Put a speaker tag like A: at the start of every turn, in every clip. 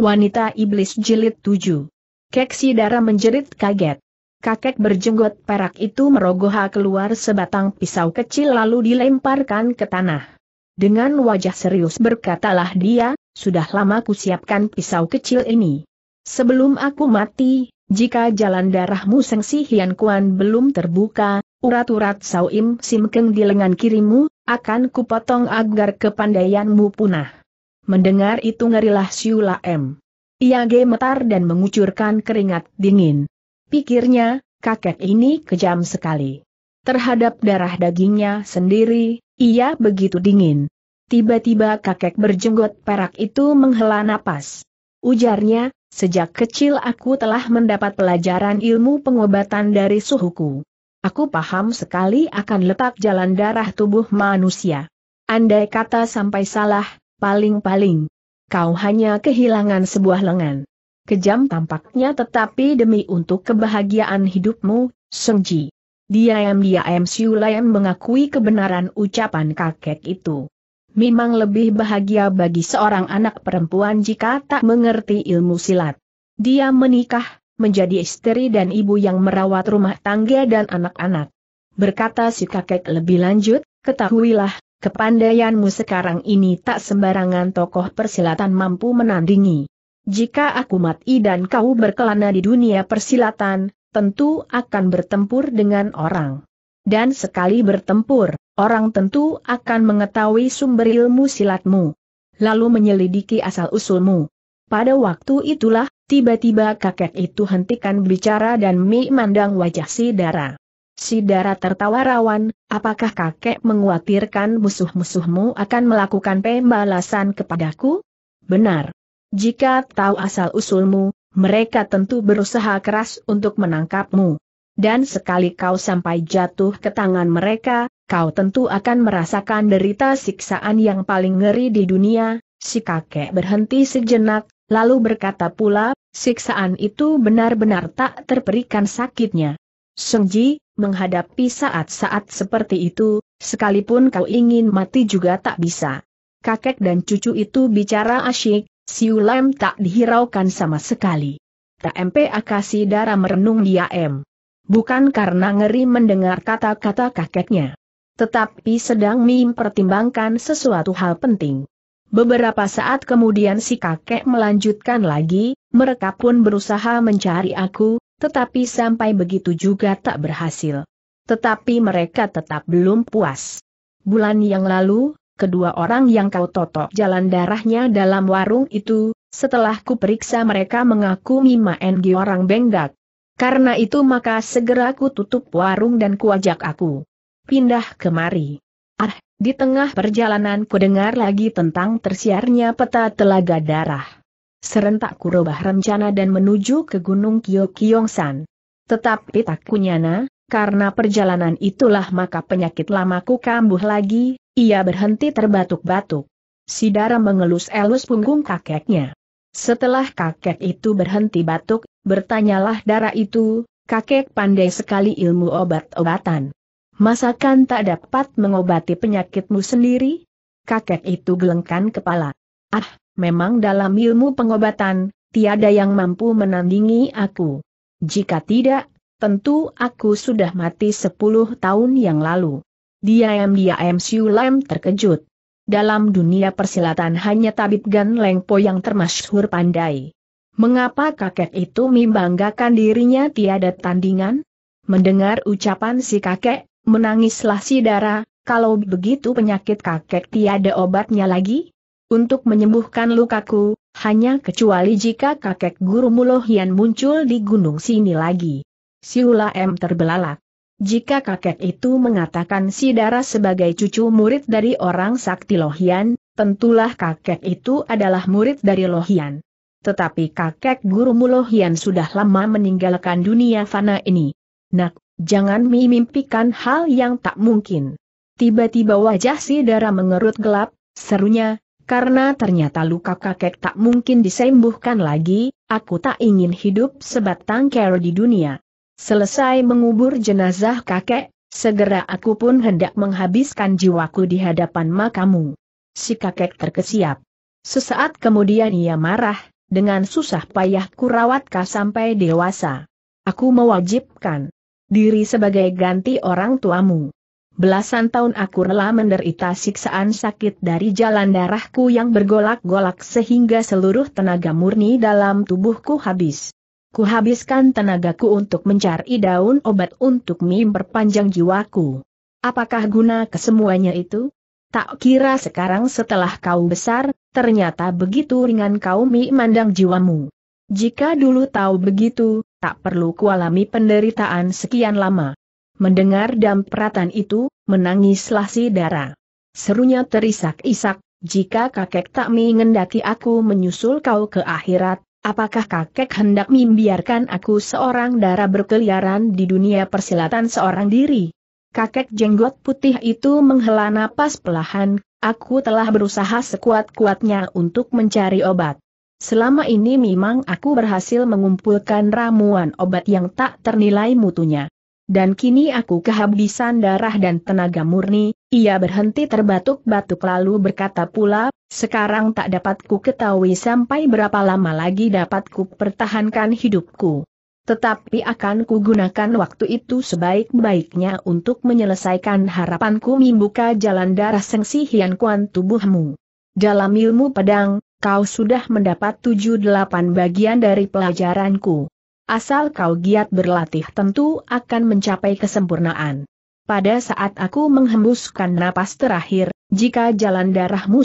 A: Wanita Iblis Jilid 7. Keksi darah menjerit kaget. Kakek berjenggot perak itu merogoh keluar sebatang pisau kecil lalu dilemparkan ke tanah. Dengan wajah serius berkatalah dia, sudah lama kusiapkan pisau kecil ini. Sebelum aku mati, jika jalan darahmu Seng Hian Kuan belum terbuka, urat-urat Sim Simkeng di lengan kirimu, akan kupotong agar kepandaianmu punah. Mendengar itu ngerilah Siula M. Ia gemetar dan mengucurkan keringat dingin. Pikirnya, kakek ini kejam sekali. Terhadap darah dagingnya sendiri, ia begitu dingin. Tiba-tiba kakek berjenggot perak itu menghela napas. Ujarnya, sejak kecil aku telah mendapat pelajaran ilmu pengobatan dari suhuku. Aku paham sekali akan letak jalan darah tubuh manusia. Andai kata sampai salah, Paling-paling. Kau hanya kehilangan sebuah lengan. Kejam tampaknya tetapi demi untuk kebahagiaan hidupmu, Ji. Sengji. Diam-diam Siu Lian mengakui kebenaran ucapan kakek itu. Memang lebih bahagia bagi seorang anak perempuan jika tak mengerti ilmu silat. Dia menikah, menjadi istri dan ibu yang merawat rumah tangga dan anak-anak. Berkata si kakek lebih lanjut, ketahuilah, Kepandaianmu sekarang ini tak sembarangan tokoh persilatan mampu menandingi. Jika aku mati dan kau berkelana di dunia persilatan, tentu akan bertempur dengan orang. Dan sekali bertempur, orang tentu akan mengetahui sumber ilmu silatmu. Lalu menyelidiki asal-usulmu. Pada waktu itulah, tiba-tiba kakek itu hentikan bicara dan memandang wajah si Dara. Si Dara tertawa rawan, apakah kakek menguatirkan musuh-musuhmu akan melakukan pembalasan kepadaku? Benar. Jika tahu asal-usulmu, mereka tentu berusaha keras untuk menangkapmu. Dan sekali kau sampai jatuh ke tangan mereka, kau tentu akan merasakan derita siksaan yang paling ngeri di dunia, si kakek berhenti sejenak, lalu berkata pula, siksaan itu benar-benar tak terperikan sakitnya. Sengji, menghadapi saat-saat seperti itu, sekalipun kau ingin mati juga tak bisa. Kakek dan cucu itu bicara asyik, si Ulam tak dihiraukan sama sekali. TMP Akasi darah merenung diam. Bukan karena ngeri mendengar kata-kata kakeknya. Tetapi sedang mempertimbangkan sesuatu hal penting. Beberapa saat kemudian si kakek melanjutkan lagi, mereka pun berusaha mencari aku, tetapi sampai begitu juga tak berhasil. Tetapi mereka tetap belum puas. Bulan yang lalu, kedua orang yang kau totok jalan darahnya dalam warung itu, setelah kuperiksa mereka mengaku Mima Engi orang Benggak. Karena itu maka segera ku tutup warung dan kuajak aku. Pindah kemari. Ah, di tengah perjalanan ku dengar lagi tentang tersiarnya peta telaga darah. Serentak kurubah rencana dan menuju ke Gunung Kyokyongsan. Tetapi tak kunyana, karena perjalanan itulah maka penyakit lamaku kambuh lagi, ia berhenti terbatuk-batuk. Sidara mengelus-elus punggung kakeknya. Setelah kakek itu berhenti batuk, bertanyalah darah itu, kakek pandai sekali ilmu obat-obatan. Masakan tak dapat mengobati penyakitmu sendiri? Kakek itu gelengkan kepala. Ah, memang dalam ilmu pengobatan, tiada yang mampu menandingi aku. Jika tidak, tentu aku sudah mati sepuluh tahun yang lalu. Diam-diam Siu Lam terkejut. Dalam dunia persilatan hanya tabib Gan Lengpo yang termasyhur pandai. Mengapa kakek itu membanggakan dirinya tiada tandingan? Mendengar ucapan si kakek, menangislah si darah, kalau begitu penyakit kakek tiada obatnya lagi? untuk menyembuhkan lukaku, hanya kecuali jika kakek guru Mulohian muncul di gunung sini lagi. Siula M terbelalak. Jika kakek itu mengatakan si Dara sebagai cucu murid dari orang sakti Lohian, tentulah kakek itu adalah murid dari Lohian. Tetapi kakek guru Mulohian sudah lama meninggalkan dunia fana ini. Nak, jangan mimimpikan hal yang tak mungkin. Tiba-tiba wajah si Dara mengerut gelap, serunya, karena ternyata luka kakek tak mungkin disembuhkan lagi, aku tak ingin hidup sebatang kera di dunia. Selesai mengubur jenazah kakek, segera aku pun hendak menghabiskan jiwaku di hadapan makamu. Si kakek terkesiap. Sesaat kemudian ia marah, dengan susah payah kurawat kau sampai dewasa. Aku mewajibkan diri sebagai ganti orang tuamu. Belasan tahun aku rela menderita siksaan sakit dari jalan darahku yang bergolak-golak sehingga seluruh tenaga murni dalam tubuhku habis. Kuhabiskan tenagaku untuk mencari daun obat untuk memperpanjang jiwaku. Apakah guna kesemuanya itu? Tak kira sekarang setelah kau besar, ternyata begitu ringan kau mandang jiwamu. Jika dulu tahu begitu, tak perlu kualami penderitaan sekian lama. Mendengar dampratan itu, menangislah si Dara. Serunya terisak-isak, jika kakek tak mengendaki aku menyusul kau ke akhirat, apakah kakek hendak membiarkan aku seorang Dara berkeliaran di dunia persilatan seorang diri? Kakek jenggot putih itu menghela napas pelahan, aku telah berusaha sekuat-kuatnya untuk mencari obat. Selama ini memang aku berhasil mengumpulkan ramuan obat yang tak ternilai mutunya dan kini aku kehabisan darah dan tenaga murni, ia berhenti terbatuk-batuk lalu berkata pula, sekarang tak dapatku ketahui sampai berapa lama lagi dapatku pertahankan hidupku. Tetapi akan ku gunakan waktu itu sebaik-baiknya untuk menyelesaikan harapanku membuka jalan darah sengsi hian kuan tubuhmu. Dalam ilmu pedang, kau sudah mendapat tujuh delapan bagian dari pelajaranku. Asal kau giat berlatih tentu akan mencapai kesempurnaan. Pada saat aku menghembuskan napas terakhir, jika jalan darahmu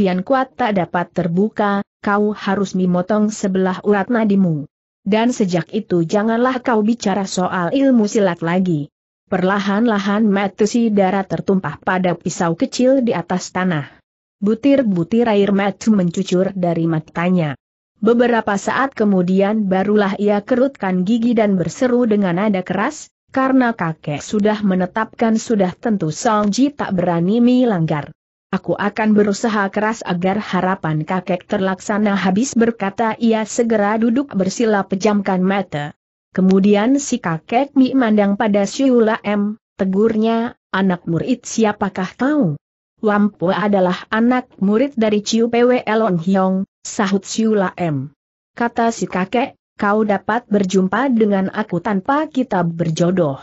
A: yang kuat tak dapat terbuka, kau harus memotong sebelah urat nadimu. Dan sejak itu janganlah kau bicara soal ilmu silat lagi. Perlahan-lahan metusi darah tertumpah pada pisau kecil di atas tanah. Butir-butir air mata mencucur dari matanya. Beberapa saat kemudian barulah ia kerutkan gigi dan berseru dengan nada keras, karena kakek sudah menetapkan sudah tentu Song Ji tak berani melanggar. Aku akan berusaha keras agar harapan kakek terlaksana habis berkata ia segera duduk bersila pejamkan mata. Kemudian si kakek Mi mandang pada Siula M, tegurnya, anak murid siapakah kau? Wampo adalah anak murid dari Ciu Pwe Elon Hyong, Sahut Siula M. Kata si kakek, kau dapat berjumpa dengan aku tanpa kita berjodoh.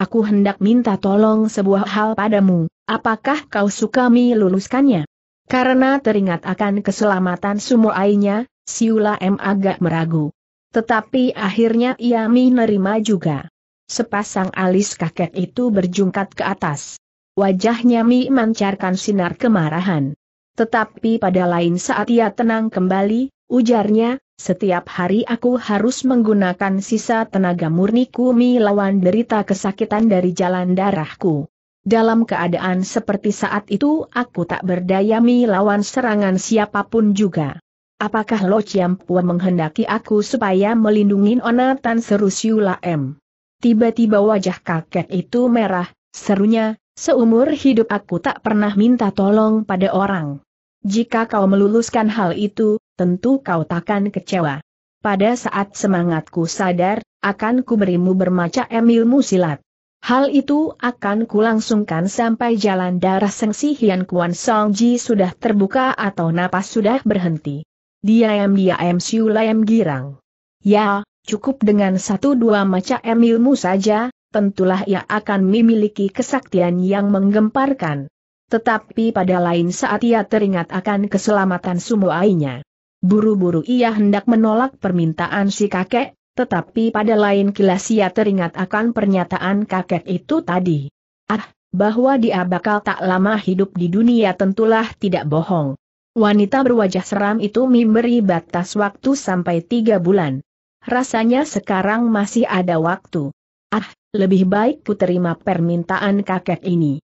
A: Aku hendak minta tolong sebuah hal padamu, apakah kau suka meluluskannya? Karena teringat akan keselamatan ainya, Siula M agak meragu. Tetapi akhirnya ia menerima juga. Sepasang alis kakek itu berjungkat ke atas. Wajahnya Mi mancarkan sinar kemarahan. Tetapi pada lain saat ia tenang kembali, ujarnya, setiap hari aku harus menggunakan sisa tenaga murniku melawan derita kesakitan dari jalan darahku. Dalam keadaan seperti saat itu aku tak berdaya melawan serangan siapapun juga. Apakah Lo Chiampua menghendaki aku supaya melindungi Onatan seru Siula M? Tiba-tiba wajah kakek itu merah, serunya, seumur hidup aku tak pernah minta tolong pada orang. Jika kau meluluskan hal itu, tentu kau takkan kecewa. Pada saat semangatku sadar, akan ku berimu bermacam ilmu silat. Hal itu akan kulangsungkan sampai jalan darah Sengsi Hian Kuan Song Ji sudah terbuka atau napas sudah berhenti. Diam-diam Siu Lam girang. Ya, cukup dengan satu dua macam ilmu saja, tentulah ia akan memiliki kesaktian yang menggemparkan. Tetapi pada lain saat ia teringat akan keselamatan sumoainya. Buru-buru ia hendak menolak permintaan si kakek, tetapi pada lain kilas ia teringat akan pernyataan kakek itu tadi. Ah, bahwa dia bakal tak lama hidup di dunia tentulah tidak bohong. Wanita berwajah seram itu memberi batas waktu sampai tiga bulan. Rasanya sekarang masih ada waktu. Ah, lebih baik ku terima permintaan kakek ini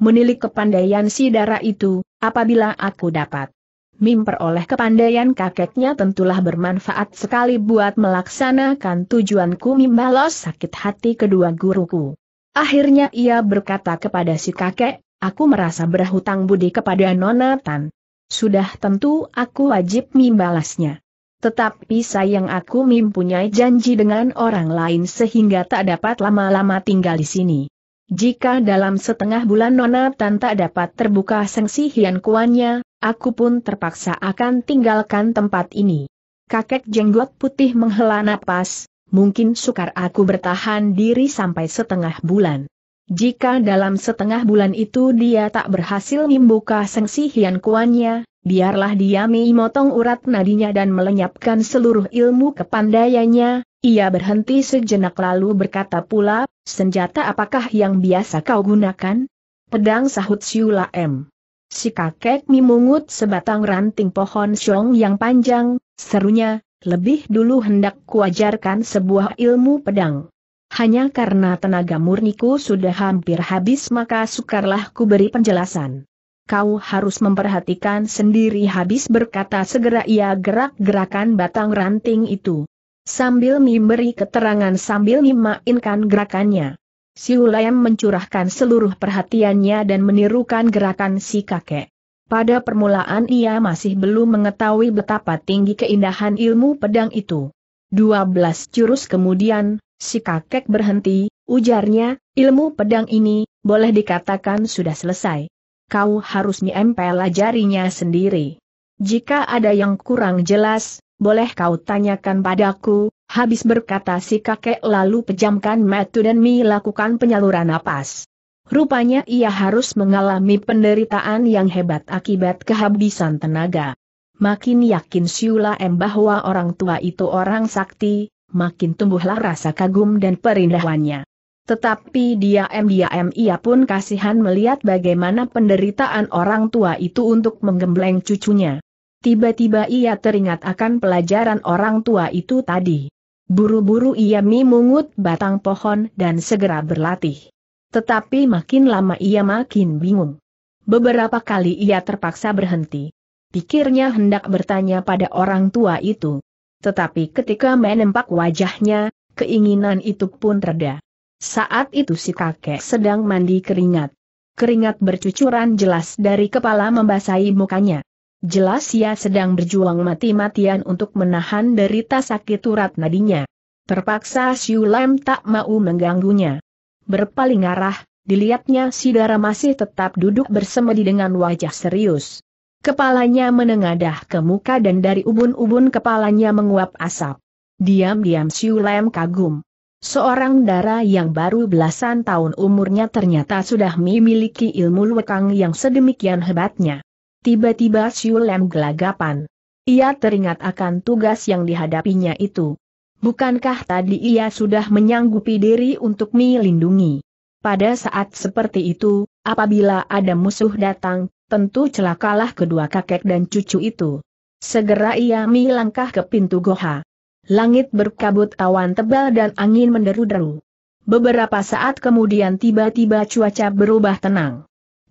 A: menilik kepandaian si darah itu, apabila aku dapat memperoleh kepandaian kakeknya tentulah bermanfaat sekali buat melaksanakan tujuanku membalas sakit hati kedua guruku. Akhirnya ia berkata kepada si kakek, aku merasa berhutang budi kepada Nona Tan. Sudah tentu aku wajib membalasnya. Tetapi sayang aku mempunyai janji dengan orang lain sehingga tak dapat lama-lama tinggal di sini. Jika dalam setengah bulan Nona Tan tak dapat terbuka sengsi hian kuannya, aku pun terpaksa akan tinggalkan tempat ini. Kakek jenggot putih menghela napas, mungkin sukar aku bertahan diri sampai setengah bulan. Jika dalam setengah bulan itu dia tak berhasil membuka sengsi hian kuannya, biarlah dia memotong urat nadinya dan melenyapkan seluruh ilmu kepandaiannya, ia berhenti sejenak lalu berkata pula, senjata apakah yang biasa kau gunakan? Pedang sahut Siula M. Si kakek mimungut sebatang ranting pohon siong yang panjang, serunya, lebih dulu hendak kuajarkan sebuah ilmu pedang. Hanya karena tenaga murniku sudah hampir habis maka sukarlah ku beri penjelasan kau harus memperhatikan sendiri habis berkata segera ia gerak-gerakan batang ranting itu. Sambil memberi keterangan sambil memainkan gerakannya. Siulayam mencurahkan seluruh perhatiannya dan menirukan gerakan si kakek. Pada permulaan ia masih belum mengetahui betapa tinggi keindahan ilmu pedang itu. 12 jurus kemudian, si kakek berhenti, ujarnya, ilmu pedang ini, boleh dikatakan sudah selesai. Kau harus nyempel ajarinya sendiri. Jika ada yang kurang jelas, boleh kau tanyakan padaku, habis berkata si kakek lalu pejamkan metu dan Mi lakukan penyaluran napas. Rupanya ia harus mengalami penderitaan yang hebat akibat kehabisan tenaga. Makin yakin Siula M bahwa orang tua itu orang sakti, makin tumbuhlah rasa kagum dan perindahannya. Tetapi dia dia M ia pun kasihan melihat bagaimana penderitaan orang tua itu untuk menggembleng cucunya. Tiba-tiba ia teringat akan pelajaran orang tua itu tadi. Buru-buru ia memungut batang pohon dan segera berlatih. Tetapi makin lama ia makin bingung. Beberapa kali ia terpaksa berhenti. Pikirnya hendak bertanya pada orang tua itu. Tetapi ketika menempak wajahnya, keinginan itu pun reda. Saat itu si kakek sedang mandi keringat. Keringat bercucuran jelas dari kepala membasahi mukanya. Jelas ia sedang berjuang mati-matian untuk menahan derita sakit urat nadinya. Terpaksa Siu Lem tak mau mengganggunya. Berpaling arah, dilihatnya si Dara masih tetap duduk bersemedi dengan wajah serius. Kepalanya menengadah ke muka dan dari ubun-ubun kepalanya menguap asap. Diam-diam Siu Lem kagum. Seorang dara yang baru belasan tahun umurnya ternyata sudah memiliki ilmu lekang yang sedemikian hebatnya. Tiba-tiba Siulem gelagapan. Ia teringat akan tugas yang dihadapinya itu. Bukankah tadi ia sudah menyanggupi diri untuk melindungi? Pada saat seperti itu, apabila ada musuh datang, tentu celakalah kedua kakek dan cucu itu. Segera ia melangkah ke pintu goha. Langit berkabut awan tebal dan angin menderu-deru. Beberapa saat kemudian tiba-tiba cuaca berubah tenang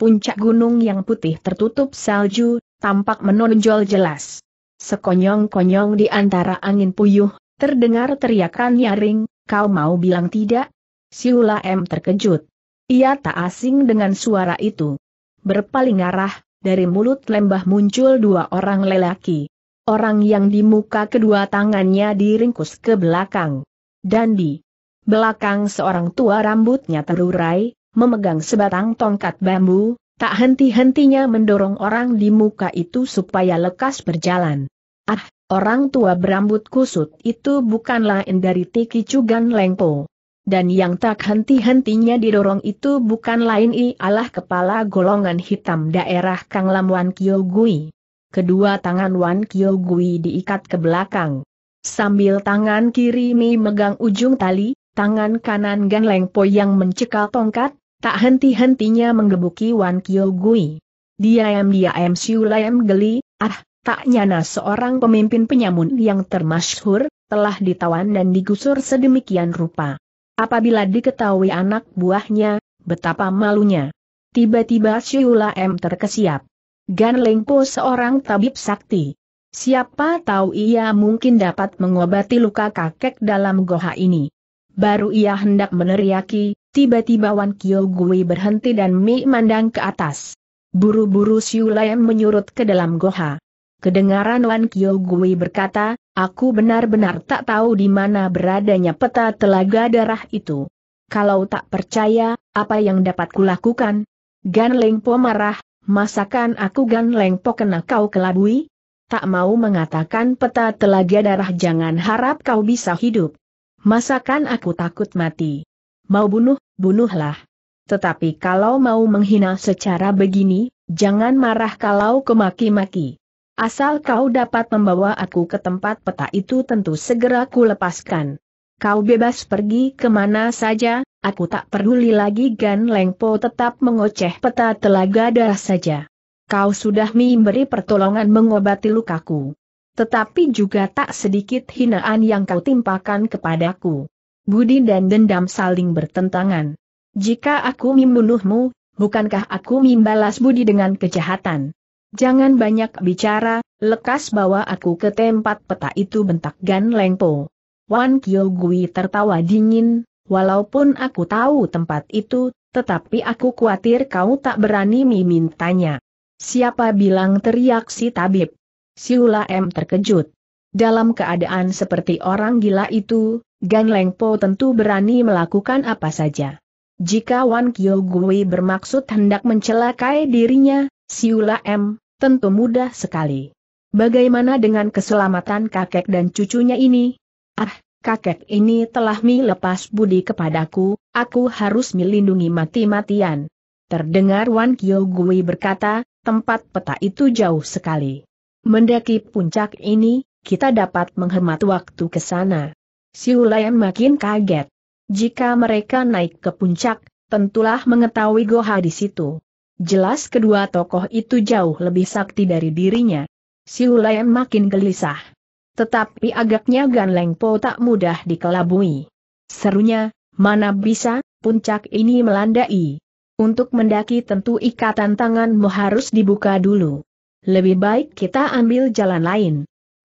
A: puncak gunung yang putih tertutup salju, tampak menonjol jelas. Sekonyong-konyong di antara angin puyuh, terdengar teriakan nyaring, kau mau bilang tidak? Siula M terkejut. Ia tak asing dengan suara itu. Berpaling arah, dari mulut lembah muncul dua orang lelaki. Orang yang di muka kedua tangannya diringkus ke belakang. Dan di belakang seorang tua rambutnya terurai, memegang sebatang tongkat bambu, tak henti-hentinya mendorong orang di muka itu supaya lekas berjalan. Ah, orang tua berambut kusut itu bukanlah dari Tiki Cugan Lengpo. Dan yang tak henti-hentinya didorong itu bukan lain ialah kepala golongan hitam daerah Kang Kyo Kyogui. Kedua tangan Wan Kyogui diikat ke belakang. Sambil tangan kiri Mi megang ujung tali, tangan kanan Gan Lengpo yang mencekal tongkat, Tak henti-hentinya menggebuki Wan Kyo Gui. Dia Diam-diam Siu Lam geli, ah, tak nyana seorang pemimpin penyamun yang termasyhur, telah ditawan dan digusur sedemikian rupa. Apabila diketahui anak buahnya, betapa malunya. Tiba-tiba Siu terkesiap. Gan Lengpo seorang tabib sakti. Siapa tahu ia mungkin dapat mengobati luka kakek dalam goha ini. Baru ia hendak meneriaki, Tiba-tiba Wan Kyo Gui berhenti dan Mi mandang ke atas. Buru-buru Siu Lian menyurut ke dalam goha. Kedengaran Wan Kyo Gui berkata, aku benar-benar tak tahu di mana beradanya peta telaga darah itu. Kalau tak percaya, apa yang dapat kulakukan? Gan Leng Po marah, masakan aku Gan Leng Po kena kau kelabui? Tak mau mengatakan peta telaga darah jangan harap kau bisa hidup. Masakan aku takut mati mau bunuh, bunuhlah. Tetapi kalau mau menghina secara begini, jangan marah kalau kemaki-maki. Asal kau dapat membawa aku ke tempat peta itu tentu segera ku lepaskan. Kau bebas pergi kemana saja, aku tak peduli lagi Gan Lengpo tetap mengoceh peta telaga darah saja. Kau sudah memberi pertolongan mengobati lukaku. Tetapi juga tak sedikit hinaan yang kau timpakan kepadaku budi dan dendam saling bertentangan. Jika aku membunuhmu, bukankah aku membalas budi dengan kejahatan? Jangan banyak bicara, lekas bawa aku ke tempat peta itu bentak Gan Lengpo. Wan Kyo Gui tertawa dingin, walaupun aku tahu tempat itu, tetapi aku khawatir kau tak berani memintanya. Siapa bilang teriak si tabib? Siula M terkejut. Dalam keadaan seperti orang gila itu, Gan Leng Po tentu berani melakukan apa saja. Jika Wan Kyo Gui bermaksud hendak mencelakai dirinya, Siula M, tentu mudah sekali. Bagaimana dengan keselamatan kakek dan cucunya ini? Ah, kakek ini telah mi budi kepadaku, aku harus melindungi mati-matian. Terdengar Wan Kyo Gui berkata, tempat peta itu jauh sekali. Mendaki puncak ini, kita dapat menghemat waktu ke sana. Siulayan makin kaget. Jika mereka naik ke puncak, tentulah mengetahui Goha di situ. Jelas kedua tokoh itu jauh lebih sakti dari dirinya. Siulayan makin gelisah. Tetapi agaknya Gan Lengpo tak mudah dikelabui. Serunya, mana bisa, puncak ini melandai. Untuk mendaki tentu ikatan tanganmu harus dibuka dulu. Lebih baik kita ambil jalan lain.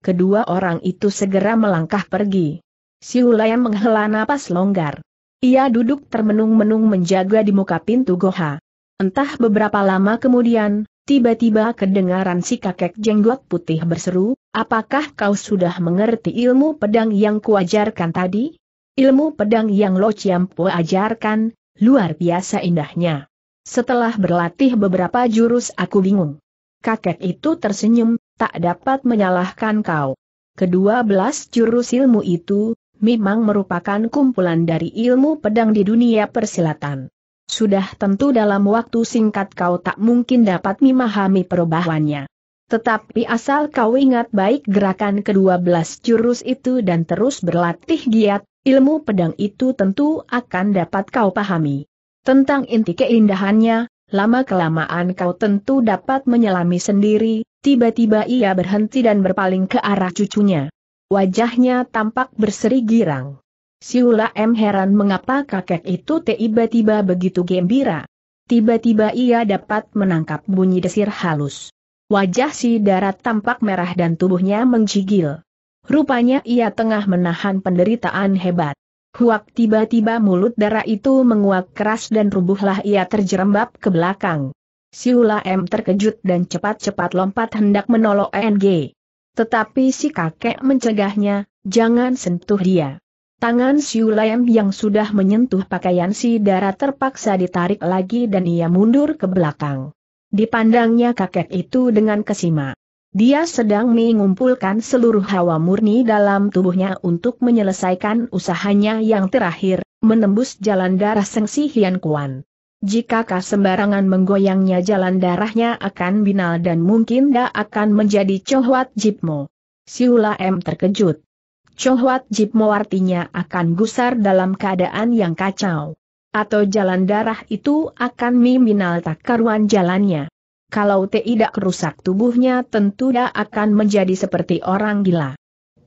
A: Kedua orang itu segera melangkah pergi yang menghela napas longgar. Ia duduk termenung-menung menjaga di muka pintu goha. Entah beberapa lama kemudian, tiba-tiba kedengaran si kakek jenggot putih berseru, apakah kau sudah mengerti ilmu pedang yang kuajarkan tadi? Ilmu pedang yang Lo Ciampo ajarkan, luar biasa indahnya. Setelah berlatih beberapa jurus aku bingung. Kakek itu tersenyum, tak dapat menyalahkan kau. Kedua belas jurus ilmu itu, memang merupakan kumpulan dari ilmu pedang di dunia persilatan. Sudah tentu dalam waktu singkat kau tak mungkin dapat memahami perubahannya. Tetapi asal kau ingat baik gerakan ke-12 jurus itu dan terus berlatih giat, ilmu pedang itu tentu akan dapat kau pahami. Tentang inti keindahannya, lama-kelamaan kau tentu dapat menyelami sendiri, tiba-tiba ia berhenti dan berpaling ke arah cucunya. Wajahnya tampak berseri girang. Siula M heran mengapa kakek itu tiba-tiba begitu gembira. Tiba-tiba ia dapat menangkap bunyi desir halus. Wajah si darat tampak merah dan tubuhnya menggigil. Rupanya ia tengah menahan penderitaan hebat. Huak tiba-tiba mulut darah itu menguak keras dan rubuhlah ia terjerembab ke belakang. Siula M terkejut dan cepat-cepat lompat hendak menolong NG. Tetapi si kakek mencegahnya, jangan sentuh dia. Tangan Siulayam yang sudah menyentuh pakaian si darah terpaksa ditarik lagi dan ia mundur ke belakang. Dipandangnya kakek itu dengan kesima. Dia sedang mengumpulkan seluruh hawa murni dalam tubuhnya untuk menyelesaikan usahanya yang terakhir, menembus jalan darah Sengsi Hian Kuan. Jikakah sembarangan menggoyangnya jalan darahnya akan binal dan mungkin dia akan menjadi cohwat jipmo. Siula M terkejut. Cohwat jipmo artinya akan gusar dalam keadaan yang kacau. Atau jalan darah itu akan miminal tak karuan jalannya. Kalau tidak rusak tubuhnya tentu dia akan menjadi seperti orang gila.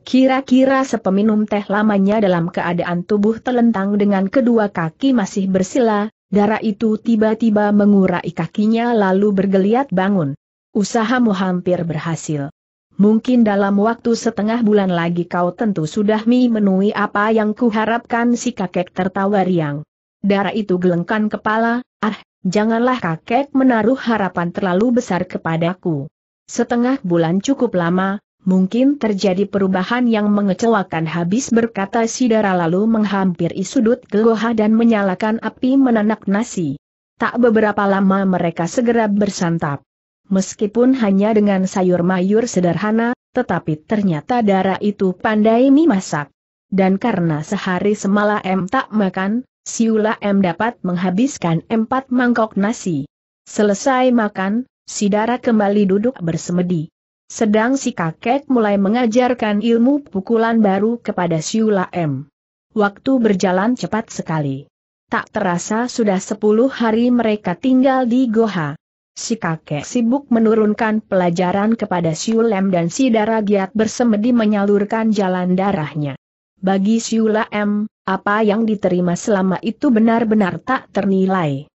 A: Kira-kira sepeminum teh lamanya dalam keadaan tubuh telentang dengan kedua kaki masih bersila, Darah itu tiba-tiba mengurai kakinya lalu bergeliat bangun. Usahamu hampir berhasil. Mungkin dalam waktu setengah bulan lagi kau tentu sudah memenuhi apa yang kuharapkan si kakek tertawa riang. Darah itu gelengkan kepala, ah, janganlah kakek menaruh harapan terlalu besar kepadaku. Setengah bulan cukup lama, mungkin terjadi perubahan yang mengecewakan habis berkata Sidara lalu menghampiri sudut Gelgoha dan menyalakan api menanak nasi. Tak beberapa lama mereka segera bersantap. Meskipun hanya dengan sayur mayur sederhana, tetapi ternyata darah itu pandai memasak. Dan karena sehari semalam tak makan, Siula M dapat menghabiskan empat mangkok nasi. Selesai makan, Sidara kembali duduk bersemedi. Sedang si kakek mulai mengajarkan ilmu pukulan baru kepada Siula M. Waktu berjalan cepat sekali. Tak terasa sudah sepuluh hari mereka tinggal di Goha. Si kakek sibuk menurunkan pelajaran kepada Siula M dan si darah giat bersemedi menyalurkan jalan darahnya. Bagi Siula M, apa yang diterima selama itu benar-benar tak ternilai.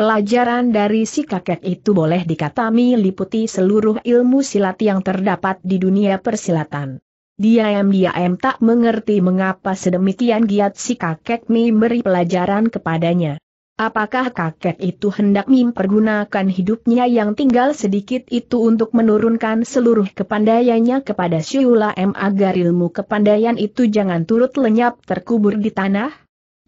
A: Pelajaran dari si kakek itu boleh dikata meliputi seluruh ilmu silat yang terdapat di dunia persilatan. Dia Diam-diam tak mengerti mengapa sedemikian giat si kakek Mi beri pelajaran kepadanya. Apakah kakek itu hendak mempergunakan hidupnya yang tinggal sedikit itu untuk menurunkan seluruh kepandaiannya kepada Syula M agar ilmu kepandaian itu jangan turut lenyap terkubur di tanah?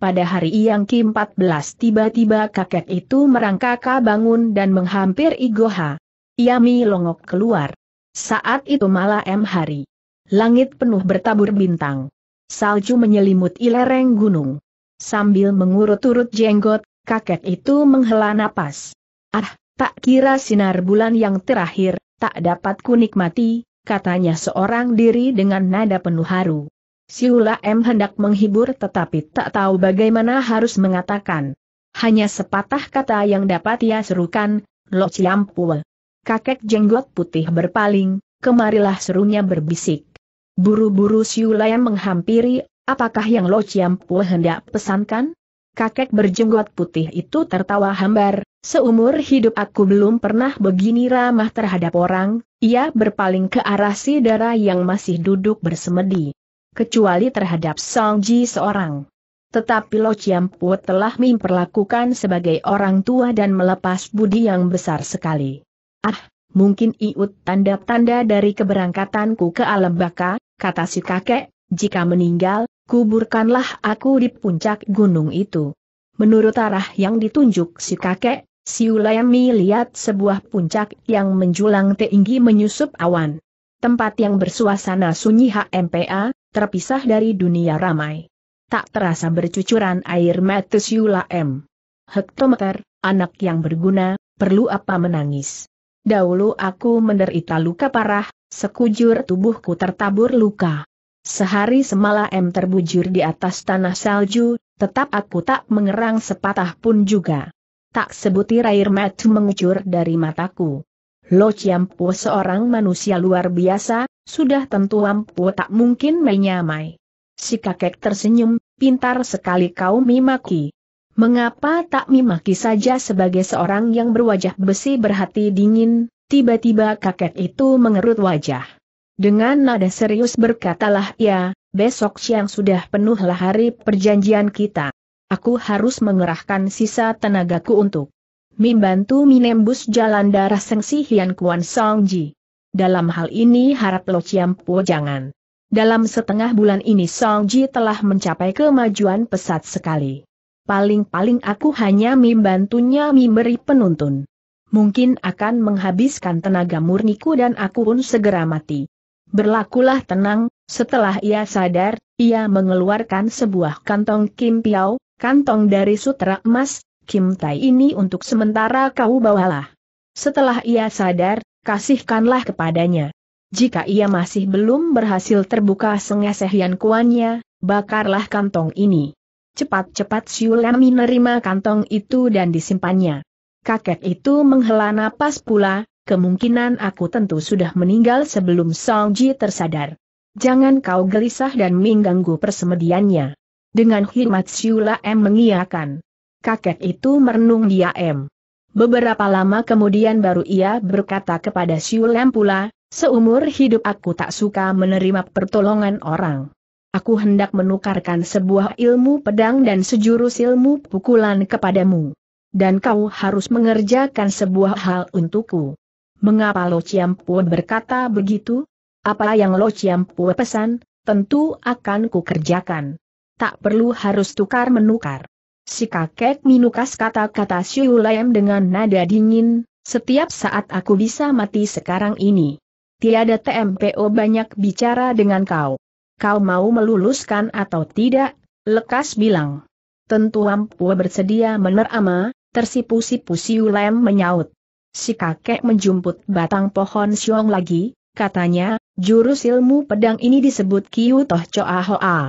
A: Pada hari yang ke-14 tiba-tiba kakek itu merangkak bangun dan menghampir Igoha. Yami longok keluar. Saat itu malah M hari. Langit penuh bertabur bintang. Salju menyelimuti lereng gunung. Sambil mengurut-urut jenggot, kakek itu menghela napas. Ah, tak kira sinar bulan yang terakhir, tak dapat kunikmati, katanya seorang diri dengan nada penuh haru. Siula M hendak menghibur tetapi tak tahu bagaimana harus mengatakan. Hanya sepatah kata yang dapat ia serukan, Lo Ciampue. Kakek jenggot putih berpaling, kemarilah serunya berbisik. Buru-buru Siula M menghampiri, apakah yang Lo Ciampue hendak pesankan? Kakek berjenggot putih itu tertawa hambar, seumur hidup aku belum pernah begini ramah terhadap orang, ia berpaling ke arah si darah yang masih duduk bersemedi kecuali terhadap Song Ji seorang. Tetapi Lo Chiam Pu telah memperlakukan sebagai orang tua dan melepas budi yang besar sekali. Ah, mungkin iut tanda-tanda dari keberangkatanku ke alam baka, kata si kakek, jika meninggal, kuburkanlah aku di puncak gunung itu. Menurut arah yang ditunjuk si kakek, si Ulayami lihat sebuah puncak yang menjulang tinggi menyusup awan tempat yang bersuasana sunyi HMPA, terpisah dari dunia ramai. Tak terasa bercucuran air mata Yula M. Hektometer, anak yang berguna, perlu apa menangis. Dahulu aku menderita luka parah, sekujur tubuhku tertabur luka. Sehari semala m terbujur di atas tanah salju, tetap aku tak mengerang sepatah pun juga. Tak sebutir air mata mengucur dari mataku. Lo Ciampu seorang manusia luar biasa, sudah tentu Ampu tak mungkin menyamai. Si kakek tersenyum, pintar sekali kau mimaki. Mengapa tak mimaki saja sebagai seorang yang berwajah besi berhati dingin, tiba-tiba kakek itu mengerut wajah. Dengan nada serius berkatalah ia, besok siang sudah penuhlah hari perjanjian kita. Aku harus mengerahkan sisa tenagaku untuk membantu minembus jalan darah Sengsi Hian Kuan Song Ji. Dalam hal ini harap Lo Chiam Po jangan. Dalam setengah bulan ini Song Ji telah mencapai kemajuan pesat sekali. Paling-paling aku hanya membantunya memberi penuntun. Mungkin akan menghabiskan tenaga murniku dan aku pun segera mati. Berlakulah tenang, setelah ia sadar, ia mengeluarkan sebuah kantong Kim Piao, kantong dari sutra emas, Kim Tai ini untuk sementara kau bawalah. Setelah ia sadar, kasihkanlah kepadanya. Jika ia masih belum berhasil terbuka Yan kuannya, bakarlah kantong ini. Cepat-cepat Siulam menerima kantong itu dan disimpannya. Kakek itu menghela napas pula, kemungkinan aku tentu sudah meninggal sebelum Song Ji tersadar. Jangan kau gelisah dan mengganggu persemediannya. Dengan hormat Siulam mengiakan kakek itu merenung diam. Beberapa lama kemudian baru ia berkata kepada Siulem pula, seumur hidup aku tak suka menerima pertolongan orang. Aku hendak menukarkan sebuah ilmu pedang dan sejurus ilmu pukulan kepadamu. Dan kau harus mengerjakan sebuah hal untukku. Mengapa Lo Chiampu berkata begitu? Apa yang Lo Chiampu pesan, tentu akan kukerjakan. Tak perlu harus tukar-menukar. Si kakek minukas kata-kata Siulayem dengan nada dingin, setiap saat aku bisa mati sekarang ini. Tiada TMPO banyak bicara dengan kau. Kau mau meluluskan atau tidak? Lekas bilang. Tentu Ampua bersedia menerama, tersipu-sipu Siulayem menyaut. Si kakek menjumput batang pohon siong lagi, katanya, jurus ilmu pedang ini disebut Kiu Toh Choa Hoa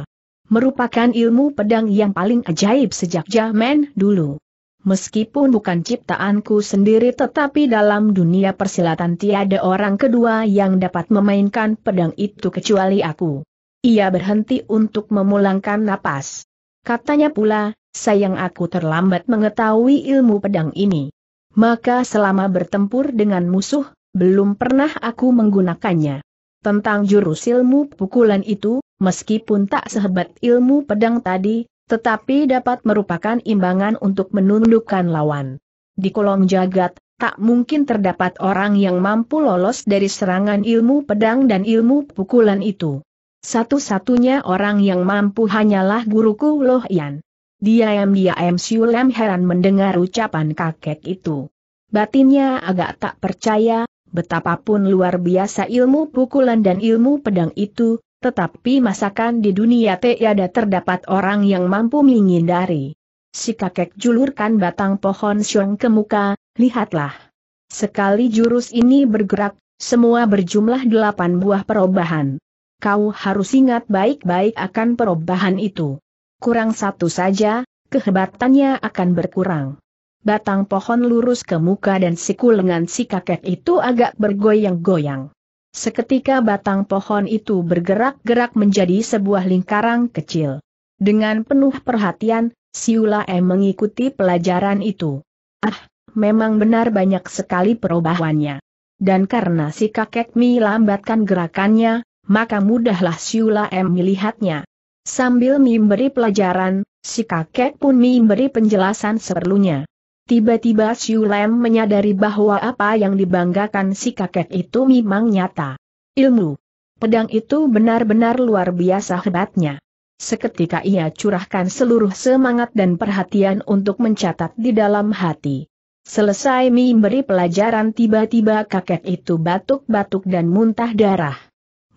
A: merupakan ilmu pedang yang paling ajaib sejak zaman dulu. Meskipun bukan ciptaanku sendiri tetapi dalam dunia persilatan tiada orang kedua yang dapat memainkan pedang itu kecuali aku. Ia berhenti untuk memulangkan napas. Katanya pula, sayang aku terlambat mengetahui ilmu pedang ini. Maka selama bertempur dengan musuh, belum pernah aku menggunakannya. Tentang jurus ilmu pukulan itu, meskipun tak sehebat ilmu pedang tadi, tetapi dapat merupakan imbangan untuk menundukkan lawan. Di kolong jagat, tak mungkin terdapat orang yang mampu lolos dari serangan ilmu pedang dan ilmu pukulan itu. Satu-satunya orang yang mampu hanyalah guruku Loh Yan. Diam-diam Siu Lam heran mendengar ucapan kakek itu. Batinnya agak tak percaya, betapapun luar biasa ilmu pukulan dan ilmu pedang itu, tetapi masakan di dunia tiada terdapat orang yang mampu menghindari. Si kakek julurkan batang pohon siong ke muka, lihatlah. Sekali jurus ini bergerak, semua berjumlah delapan buah perubahan. Kau harus ingat baik-baik akan perubahan itu. Kurang satu saja, kehebatannya akan berkurang batang pohon lurus ke muka dan siku lengan si kakek itu agak bergoyang-goyang. Seketika batang pohon itu bergerak-gerak menjadi sebuah lingkaran kecil. Dengan penuh perhatian, Siula E mengikuti pelajaran itu. Ah, memang benar banyak sekali perubahannya. Dan karena si kakek Mi lambatkan gerakannya, maka mudahlah Siula M e melihatnya. Sambil Mi memberi pelajaran, si kakek pun Mi memberi penjelasan seperlunya. Tiba-tiba Xiu Lem menyadari bahwa apa yang dibanggakan si kakek itu memang nyata. Ilmu. Pedang itu benar-benar luar biasa hebatnya. Seketika ia curahkan seluruh semangat dan perhatian untuk mencatat di dalam hati. Selesai memberi pelajaran tiba-tiba kakek itu batuk-batuk dan muntah darah.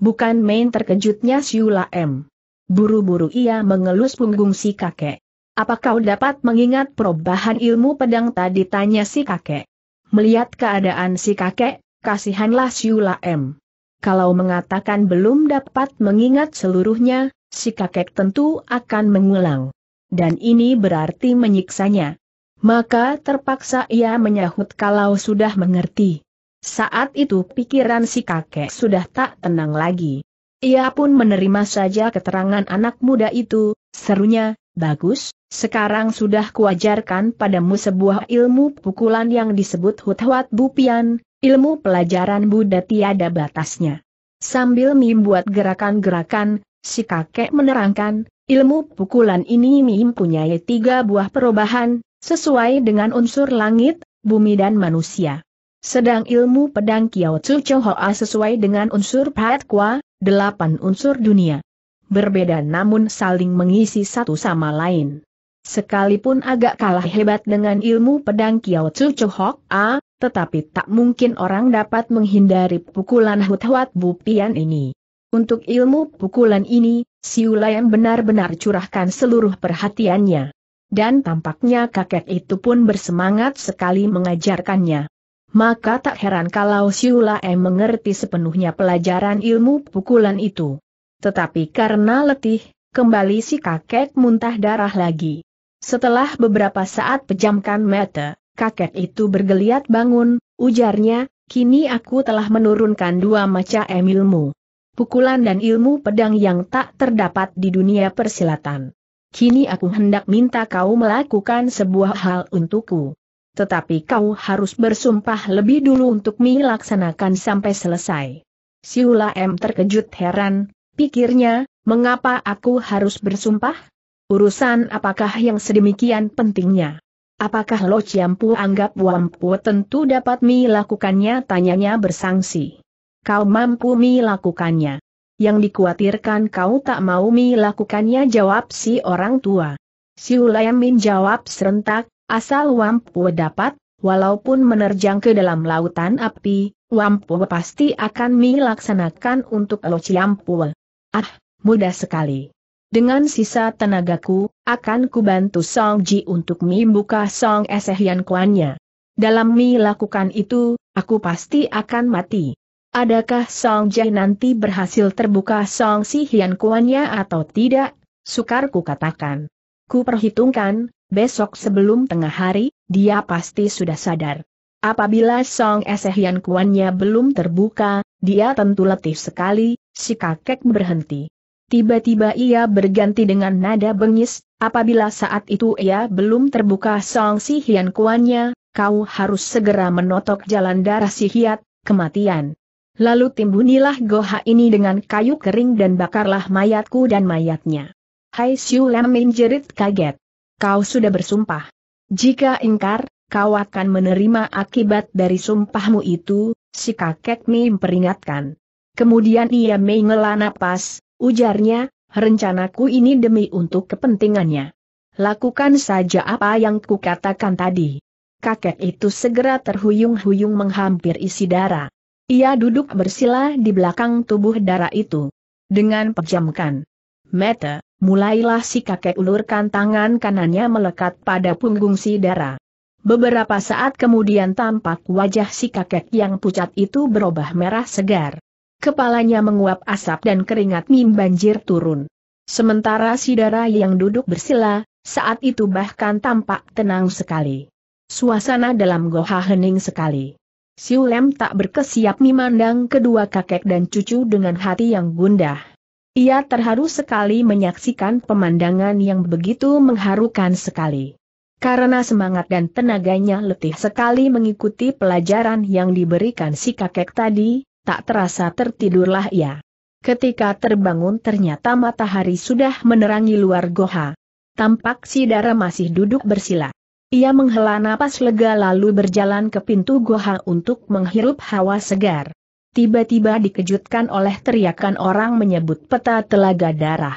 A: Bukan main terkejutnya Xiu M. Buru-buru ia mengelus punggung si kakek. Apa kau dapat mengingat perubahan ilmu pedang tadi tanya si kakek? Melihat keadaan si kakek, kasihanlah Siula M. Kalau mengatakan belum dapat mengingat seluruhnya, si kakek tentu akan mengulang. Dan ini berarti menyiksanya. Maka terpaksa ia menyahut kalau sudah mengerti. Saat itu pikiran si kakek sudah tak tenang lagi. Ia pun menerima saja keterangan anak muda itu, serunya, Bagus, sekarang sudah kuajarkan padamu sebuah ilmu pukulan yang disebut Huthwat Bupian, ilmu pelajaran Buddha tiada batasnya. Sambil membuat gerakan-gerakan, si kakek menerangkan, ilmu pukulan ini mempunyai tiga buah perubahan, sesuai dengan unsur langit, bumi dan manusia. Sedang ilmu pedang Kiao Tsu Chohoa sesuai dengan unsur Pat Kwa, delapan unsur dunia berbeda namun saling mengisi satu sama lain. Sekalipun agak kalah hebat dengan ilmu pedang Kiao Chu Hok A, tetapi tak mungkin orang dapat menghindari pukulan Bu Bupian ini. Untuk ilmu pukulan ini, yang benar-benar curahkan seluruh perhatiannya. Dan tampaknya kakek itu pun bersemangat sekali mengajarkannya. Maka tak heran kalau Siulayan mengerti sepenuhnya pelajaran ilmu pukulan itu. Tetapi karena letih, kembali si kakek muntah darah lagi. Setelah beberapa saat pejamkan mata, kakek itu bergeliat bangun, ujarnya, kini aku telah menurunkan dua macam ilmu. Pukulan dan ilmu pedang yang tak terdapat di dunia persilatan. Kini aku hendak minta kau melakukan sebuah hal untukku. Tetapi kau harus bersumpah lebih dulu untuk melaksanakan sampai selesai. Siula M terkejut heran, Pikirnya, mengapa aku harus bersumpah? Urusan apakah yang sedemikian pentingnya? Apakah Lo Ciampu anggap Wampu tentu dapat mi lakukannya? Tanyanya bersangsi. Kau mampu mi lakukannya. Yang dikhawatirkan kau tak mau mi lakukannya jawab si orang tua. Si Ulayamin jawab serentak, asal Wampu dapat, walaupun menerjang ke dalam lautan api, Wampu pasti akan mi laksanakan untuk Lo Ciampu. Ah, mudah sekali. Dengan sisa tenagaku, akan kubantu Song Ji untuk membuka buka Song Esehian Kuannya. Dalam Mi lakukan itu, aku pasti akan mati. Adakah Song Ji nanti berhasil terbuka Song Si Hian Kuannya atau tidak? Sukar ku katakan. Ku perhitungkan, besok sebelum tengah hari, dia pasti sudah sadar. Apabila Song Esehian Kuannya belum terbuka, dia tentu letih sekali, si kakek berhenti. Tiba-tiba ia berganti dengan nada bengis, apabila saat itu ia belum terbuka song si hian kuannya, kau harus segera menotok jalan darah si hiat, kematian. Lalu timbunilah goha ini dengan kayu kering dan bakarlah mayatku dan mayatnya. Hai Siu Lam menjerit kaget. Kau sudah bersumpah. Jika ingkar, kau akan menerima akibat dari sumpahmu itu, si kakek Mim memperingatkan. Kemudian ia mengelana napas, ujarnya, rencanaku ini demi untuk kepentingannya. Lakukan saja apa yang kukatakan tadi. Kakek itu segera terhuyung-huyung menghampir isi darah. Ia duduk bersila di belakang tubuh darah itu. Dengan pejamkan mata, mulailah si kakek ulurkan tangan kanannya melekat pada punggung si darah. Beberapa saat kemudian tampak wajah si kakek yang pucat itu berubah merah segar. Kepalanya menguap asap dan keringat mim banjir turun. Sementara Sidara yang duduk bersila, saat itu bahkan tampak tenang sekali. Suasana dalam goha hening sekali. Si Ulem tak berkesiap memandang kedua kakek dan cucu dengan hati yang gundah. Ia terharu sekali menyaksikan pemandangan yang begitu mengharukan sekali. Karena semangat dan tenaganya letih sekali mengikuti pelajaran yang diberikan si kakek tadi, tak terasa tertidurlah ia. Ketika terbangun ternyata matahari sudah menerangi luar goha. Tampak si Dara masih duduk bersila. Ia menghela napas lega lalu berjalan ke pintu goha untuk menghirup hawa segar. Tiba-tiba dikejutkan oleh teriakan orang menyebut peta telaga darah.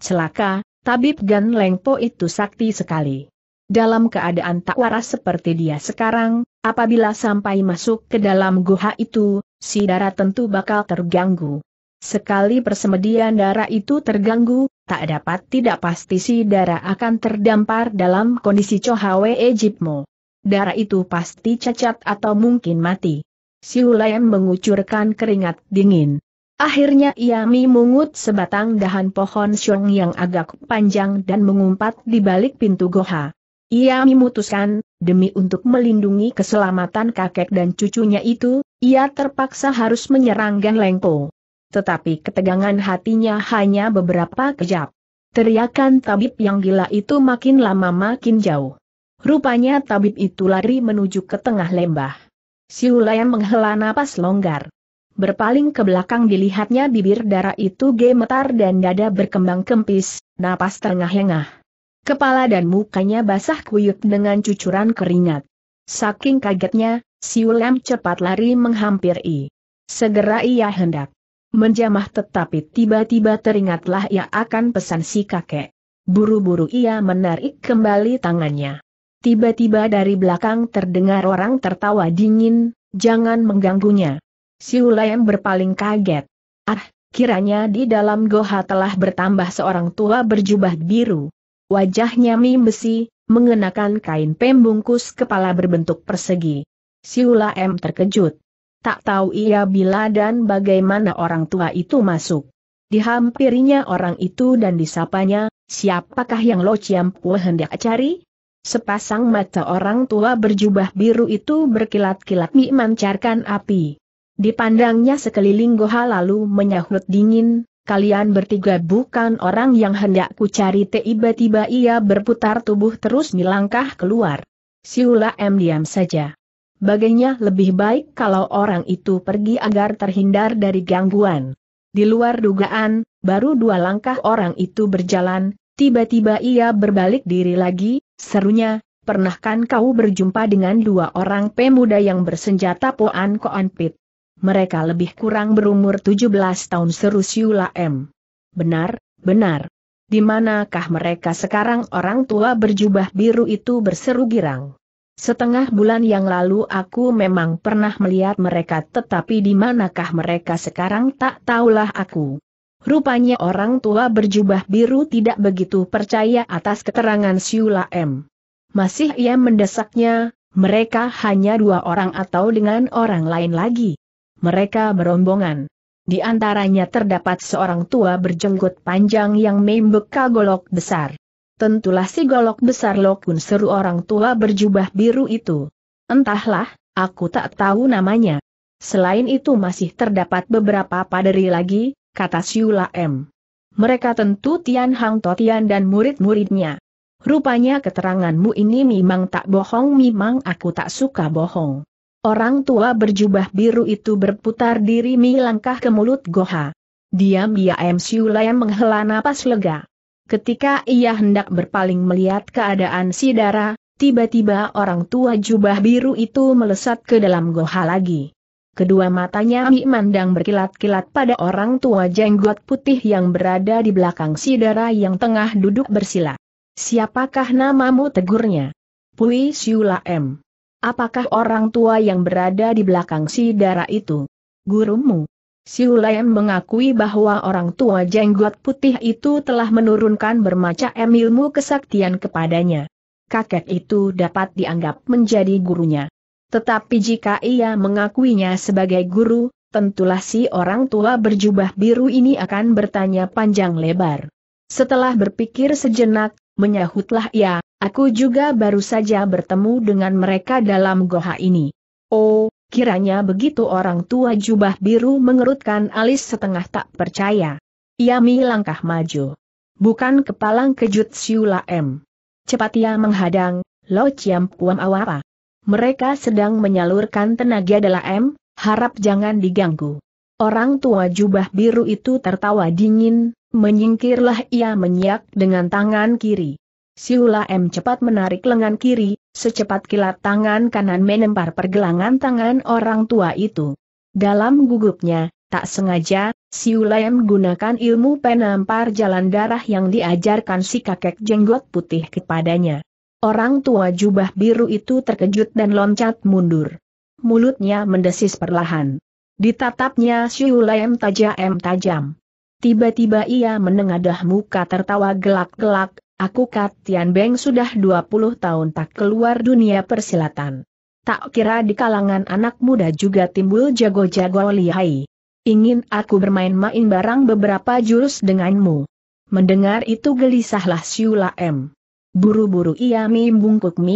A: Celaka, tabib Gan Lengpo itu sakti sekali. Dalam keadaan tak waras seperti dia sekarang, apabila sampai masuk ke dalam goha itu, si darah tentu bakal terganggu. Sekali persemedian darah itu terganggu, tak dapat tidak pasti si darah akan terdampar dalam kondisi Chohawe Ejipmo. Darah itu pasti cacat atau mungkin mati. Si Siulayan mengucurkan keringat dingin. Akhirnya ia mengut sebatang dahan pohon siung yang agak panjang dan mengumpat di balik pintu goha. Ia memutuskan, demi untuk melindungi keselamatan kakek dan cucunya itu, ia terpaksa harus menyerang Gan Lengpo. Tetapi ketegangan hatinya hanya beberapa kejap. Teriakan tabib yang gila itu makin lama makin jauh. Rupanya tabib itu lari menuju ke tengah lembah. Siulayan menghela napas longgar. Berpaling ke belakang dilihatnya bibir darah itu gemetar dan dada berkembang kempis, napas terengah-engah. Kepala dan mukanya basah kuyup dengan cucuran keringat. Saking kagetnya, si Siulam cepat lari menghampiri. Segera ia hendak menjamah tetapi tiba-tiba teringatlah ia akan pesan si kakek. Buru-buru ia menarik kembali tangannya. Tiba-tiba dari belakang terdengar orang tertawa dingin, jangan mengganggunya. Si Ulayam berpaling kaget. Ah, kiranya di dalam goha telah bertambah seorang tua berjubah biru. Wajahnya mim besi, mengenakan kain pembungkus kepala berbentuk persegi. Siula M terkejut. Tak tahu ia bila dan bagaimana orang tua itu masuk. Dihampirinya orang itu dan disapanya, siapakah yang Lo ciampu hendak cari? Sepasang mata orang tua berjubah biru itu berkilat-kilat memancarkan api. Dipandangnya sekeliling Goha lalu menyahut dingin, kalian bertiga bukan orang yang hendak ku cari tiba-tiba ia berputar tubuh terus melangkah keluar. Siula M diam saja. Baginya lebih baik kalau orang itu pergi agar terhindar dari gangguan. Di luar dugaan, baru dua langkah orang itu berjalan, tiba-tiba ia berbalik diri lagi, serunya, pernahkan kau berjumpa dengan dua orang pemuda yang bersenjata Poan Koanpit? mereka lebih kurang berumur 17 tahun seru Siula M. Benar, benar. Di manakah mereka sekarang orang tua berjubah biru itu berseru girang? Setengah bulan yang lalu aku memang pernah melihat mereka tetapi di manakah mereka sekarang tak tahulah aku. Rupanya orang tua berjubah biru tidak begitu percaya atas keterangan Siula M. Masih ia mendesaknya, mereka hanya dua orang atau dengan orang lain lagi. Mereka berombongan. Di antaranya terdapat seorang tua berjenggot panjang yang membekal golok besar. Tentulah si golok besar Lokun seru orang tua berjubah biru itu. Entahlah, aku tak tahu namanya. Selain itu masih terdapat beberapa paderi lagi, kata Siula M. Mereka tentu Tian Hang Totian dan murid-muridnya. Rupanya keteranganmu ini memang tak bohong memang aku tak suka bohong. Orang tua berjubah biru itu berputar diri melangkah ke mulut Goha. Diam-diam Siulayam menghela napas lega. Ketika ia hendak berpaling melihat keadaan si Dara, tiba-tiba orang tua jubah biru itu melesat ke dalam Goha lagi. Kedua matanya memandang berkilat-kilat pada orang tua jenggot putih yang berada di belakang Sidara yang tengah duduk bersila. Siapakah namamu tegurnya? Pui Siula M. Apakah orang tua yang berada di belakang si darah itu? Gurumu. Si Hulaim mengakui bahwa orang tua jenggot putih itu telah menurunkan bermacam ilmu kesaktian kepadanya. Kakek itu dapat dianggap menjadi gurunya. Tetapi jika ia mengakuinya sebagai guru, tentulah si orang tua berjubah biru ini akan bertanya panjang lebar. Setelah berpikir sejenak, menyahutlah ia, Aku juga baru saja bertemu dengan mereka dalam goha ini. Oh, kiranya begitu orang tua jubah biru mengerutkan alis setengah tak percaya. Ia langkah maju. Bukan kepalang kejut Siula M. Cepat ia menghadang, Lo ciam Puam Awapa. Mereka sedang menyalurkan tenaga dalam M, harap jangan diganggu. Orang tua jubah biru itu tertawa dingin, menyingkirlah ia menyiak dengan tangan kiri. Siula M cepat menarik lengan kiri, secepat kilat tangan kanan menempar pergelangan tangan orang tua itu. Dalam gugupnya, tak sengaja, Siula M gunakan ilmu penampar jalan darah yang diajarkan si kakek jenggot putih kepadanya. Orang tua jubah biru itu terkejut dan loncat mundur. Mulutnya mendesis perlahan. Ditatapnya Siula M tajam tajam. Tiba-tiba ia menengadah muka tertawa gelak-gelak, Aku Kat Tian Beng sudah 20 tahun tak keluar dunia persilatan. Tak kira di kalangan anak muda juga timbul jago-jago lihai. Ingin aku bermain-main barang beberapa jurus denganmu. Mendengar itu gelisahlah Siula M. Buru-buru ia mim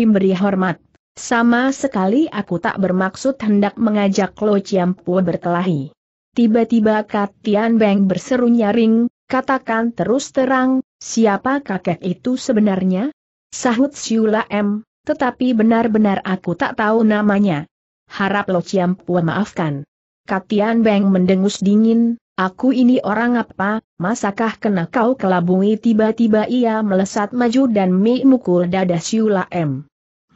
A: beri hormat. Sama sekali aku tak bermaksud hendak mengajak Lo Ciampu berkelahi. Tiba-tiba Katian Beng berseru nyaring, katakan terus terang, Siapa kakek itu sebenarnya? Sahut Siula M, tetapi benar-benar aku tak tahu namanya. Harap Lo Ciampua maafkan. Katian Beng mendengus dingin, aku ini orang apa, masakah kena kau kelabui? tiba-tiba ia melesat maju dan mi mukul dada Siula M.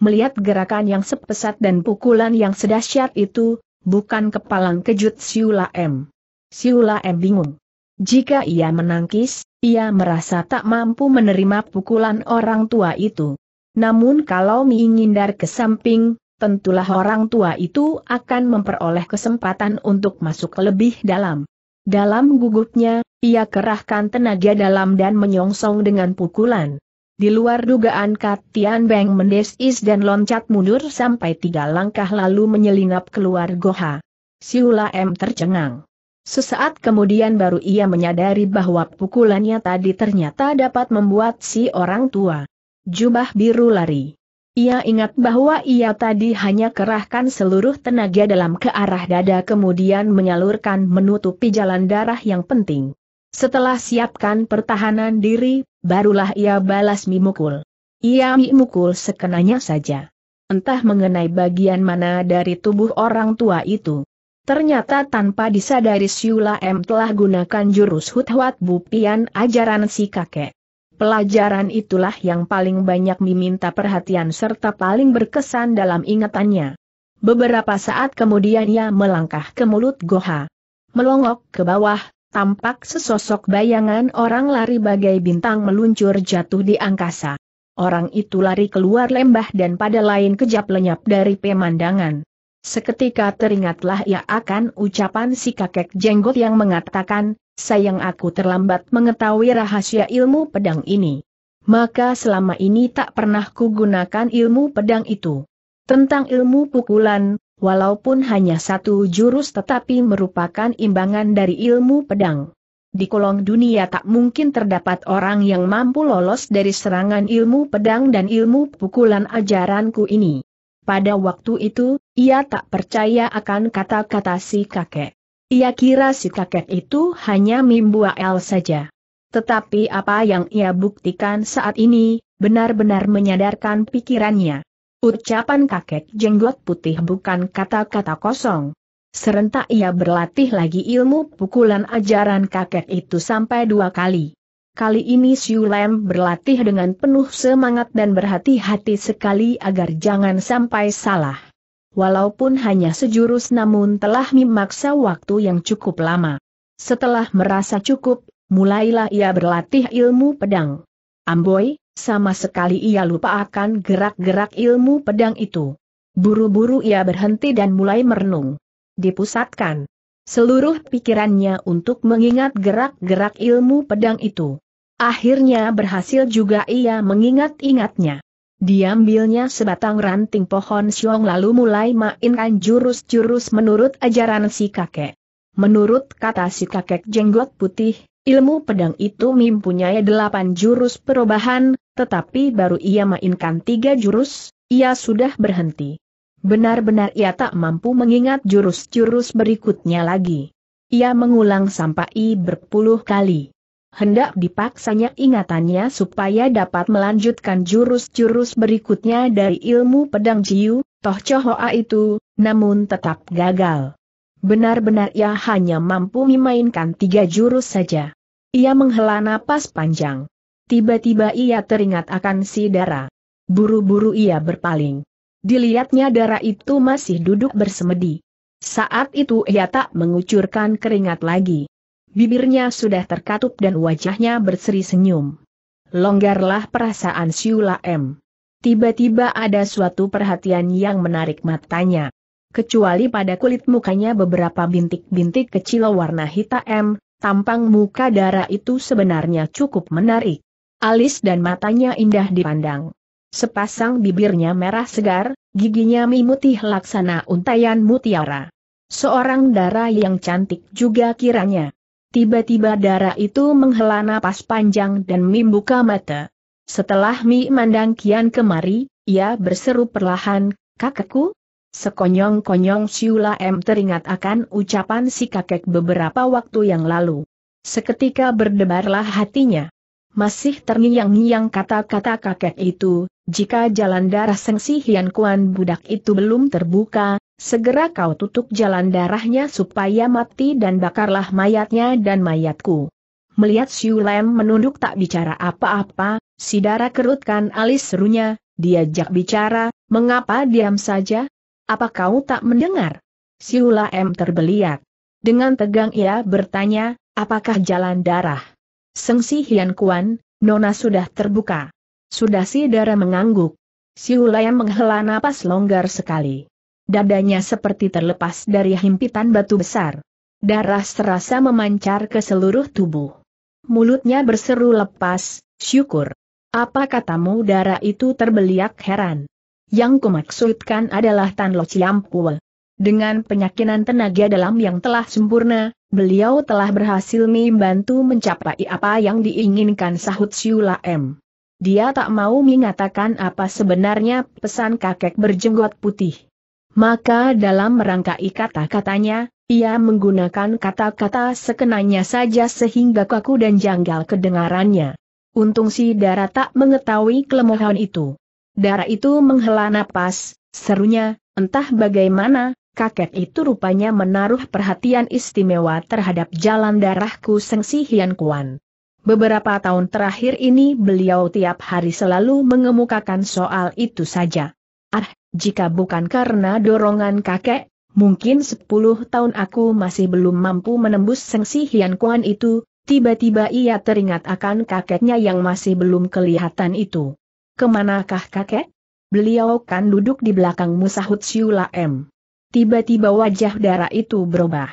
A: Melihat gerakan yang sepesat dan pukulan yang sedahsyat itu, bukan kepalang kejut Siula M. Siula M bingung. Jika ia menangkis, ia merasa tak mampu menerima pukulan orang tua itu. Namun kalau menghindar ke samping, tentulah orang tua itu akan memperoleh kesempatan untuk masuk lebih dalam. Dalam gugupnya, ia kerahkan tenaga dalam dan menyongsong dengan pukulan. Di luar dugaan Kat Tian Beng mendesis dan loncat mundur sampai tiga langkah lalu menyelinap keluar Goha. Siula M tercengang. Sesaat kemudian baru ia menyadari bahwa pukulannya tadi ternyata dapat membuat si orang tua. Jubah biru lari. Ia ingat bahwa ia tadi hanya kerahkan seluruh tenaga dalam ke arah dada kemudian menyalurkan menutupi jalan darah yang penting. Setelah siapkan pertahanan diri, barulah ia balas mimukul. Ia mimukul sekenanya saja. Entah mengenai bagian mana dari tubuh orang tua itu. Ternyata tanpa disadari Siula M telah gunakan jurus Huthwat Bupian ajaran si kakek. Pelajaran itulah yang paling banyak meminta perhatian serta paling berkesan dalam ingatannya. Beberapa saat kemudian ia melangkah ke mulut Goha. Melongok ke bawah, tampak sesosok bayangan orang lari bagai bintang meluncur jatuh di angkasa. Orang itu lari keluar lembah dan pada lain kejap lenyap dari pemandangan. Seketika teringatlah ia akan ucapan si kakek jenggot yang mengatakan, sayang aku terlambat mengetahui rahasia ilmu pedang ini. Maka selama ini tak pernah kugunakan ilmu pedang itu. Tentang ilmu pukulan, walaupun hanya satu jurus tetapi merupakan imbangan dari ilmu pedang. Di kolong dunia tak mungkin terdapat orang yang mampu lolos dari serangan ilmu pedang dan ilmu pukulan ajaranku ini. Pada waktu itu, ia tak percaya akan kata-kata si kakek. Ia kira si kakek itu hanya mimbuael saja. Tetapi apa yang ia buktikan saat ini, benar-benar menyadarkan pikirannya. Ucapan kakek jenggot putih bukan kata-kata kosong. Serentak ia berlatih lagi ilmu pukulan ajaran kakek itu sampai dua kali. Kali ini Siu Lem berlatih dengan penuh semangat dan berhati-hati sekali agar jangan sampai salah. Walaupun hanya sejurus namun telah memaksa waktu yang cukup lama. Setelah merasa cukup, mulailah ia berlatih ilmu pedang. Amboy, sama sekali ia lupa akan gerak-gerak ilmu pedang itu. Buru-buru ia berhenti dan mulai merenung. Dipusatkan seluruh pikirannya untuk mengingat gerak-gerak ilmu pedang itu. Akhirnya berhasil juga ia mengingat-ingatnya. Diambilnya sebatang ranting pohon siong lalu mulai mainkan jurus-jurus menurut ajaran si kakek. Menurut kata si kakek jenggot putih, ilmu pedang itu mempunyai delapan jurus perubahan, tetapi baru ia mainkan tiga jurus, ia sudah berhenti. Benar-benar ia tak mampu mengingat jurus-jurus berikutnya lagi. Ia mengulang sampai berpuluh kali hendak dipaksanya ingatannya supaya dapat melanjutkan jurus-jurus berikutnya dari ilmu pedang Jiu, Toh cohoa itu, namun tetap gagal. Benar-benar ia hanya mampu memainkan tiga jurus saja. Ia menghela napas panjang. Tiba-tiba ia teringat akan si darah. Buru-buru ia berpaling. Dilihatnya darah itu masih duduk bersemedi. Saat itu ia tak mengucurkan keringat lagi bibirnya sudah terkatup dan wajahnya berseri senyum. Longgarlah perasaan Siula M. Tiba-tiba ada suatu perhatian yang menarik matanya. Kecuali pada kulit mukanya beberapa bintik-bintik kecil warna hitam, tampang muka darah itu sebenarnya cukup menarik. Alis dan matanya indah dipandang. Sepasang bibirnya merah segar, giginya mimutih laksana untayan mutiara. Seorang darah yang cantik juga kiranya. Tiba-tiba darah itu menghela napas panjang dan Mi buka mata. Setelah Mi mandang kian kemari, ia berseru perlahan, kakekku? Sekonyong-konyong Siula M teringat akan ucapan si kakek beberapa waktu yang lalu. Seketika berdebarlah hatinya. Masih terngiang-ngiang kata-kata kakek itu, jika jalan darah Sengsi Hian Kuan budak itu belum terbuka, Segera kau tutup jalan darahnya supaya mati dan bakarlah mayatnya dan mayatku. Melihat Siu menunduk tak bicara apa-apa, sidara kerutkan alis serunya, diajak bicara, mengapa diam saja? Apa kau tak mendengar? Siu Lem terbeliak. Dengan tegang ia bertanya, apakah jalan darah? Sengsi Hian Kuan, Nona sudah terbuka. Sudah si darah mengangguk. Siu menghela napas longgar sekali. Dadanya seperti terlepas dari himpitan batu besar. Darah serasa memancar ke seluruh tubuh. Mulutnya berseru lepas, syukur. Apa katamu darah itu terbeliak heran? Yang kumaksudkan adalah Tan Lo Ciampul. Dengan penyakinan tenaga dalam yang telah sempurna, beliau telah berhasil membantu mencapai apa yang diinginkan sahut Siula M. Dia tak mau mengatakan apa sebenarnya pesan kakek berjenggot putih. Maka dalam merangkai kata-katanya, ia menggunakan kata-kata sekenanya saja sehingga kaku dan janggal kedengarannya. Untung si Dara tak mengetahui kelemahan itu. Dara itu menghela napas, serunya, entah bagaimana, kakek itu rupanya menaruh perhatian istimewa terhadap jalan darahku Sengsi Hian Kuan. Beberapa tahun terakhir ini beliau tiap hari selalu mengemukakan soal itu saja. Ah, jika bukan karena dorongan kakek, mungkin sepuluh tahun aku masih belum mampu menembus sengsi Hian Kuan itu, tiba-tiba ia teringat akan kakeknya yang masih belum kelihatan itu. Kemanakah kakek? Beliau kan duduk di belakang musahut Siula M. Tiba-tiba wajah darah itu berubah.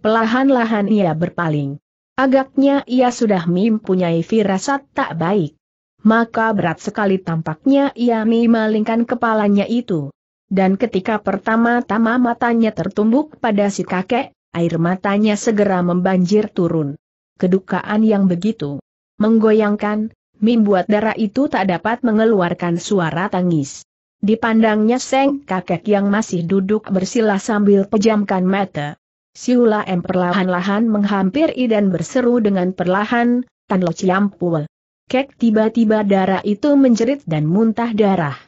A: Pelahan-lahan ia berpaling. Agaknya ia sudah mempunyai firasat tak baik maka berat sekali tampaknya ia memalingkan kepalanya itu. Dan ketika pertama-tama matanya tertumbuk pada si kakek, air matanya segera membanjir turun. Kedukaan yang begitu menggoyangkan, membuat darah itu tak dapat mengeluarkan suara tangis. Dipandangnya seng kakek yang masih duduk bersila sambil pejamkan mata. Siula M perlahan-lahan menghampiri dan berseru dengan perlahan, Tan Lo Ciampul. Kek tiba-tiba darah itu menjerit dan muntah darah.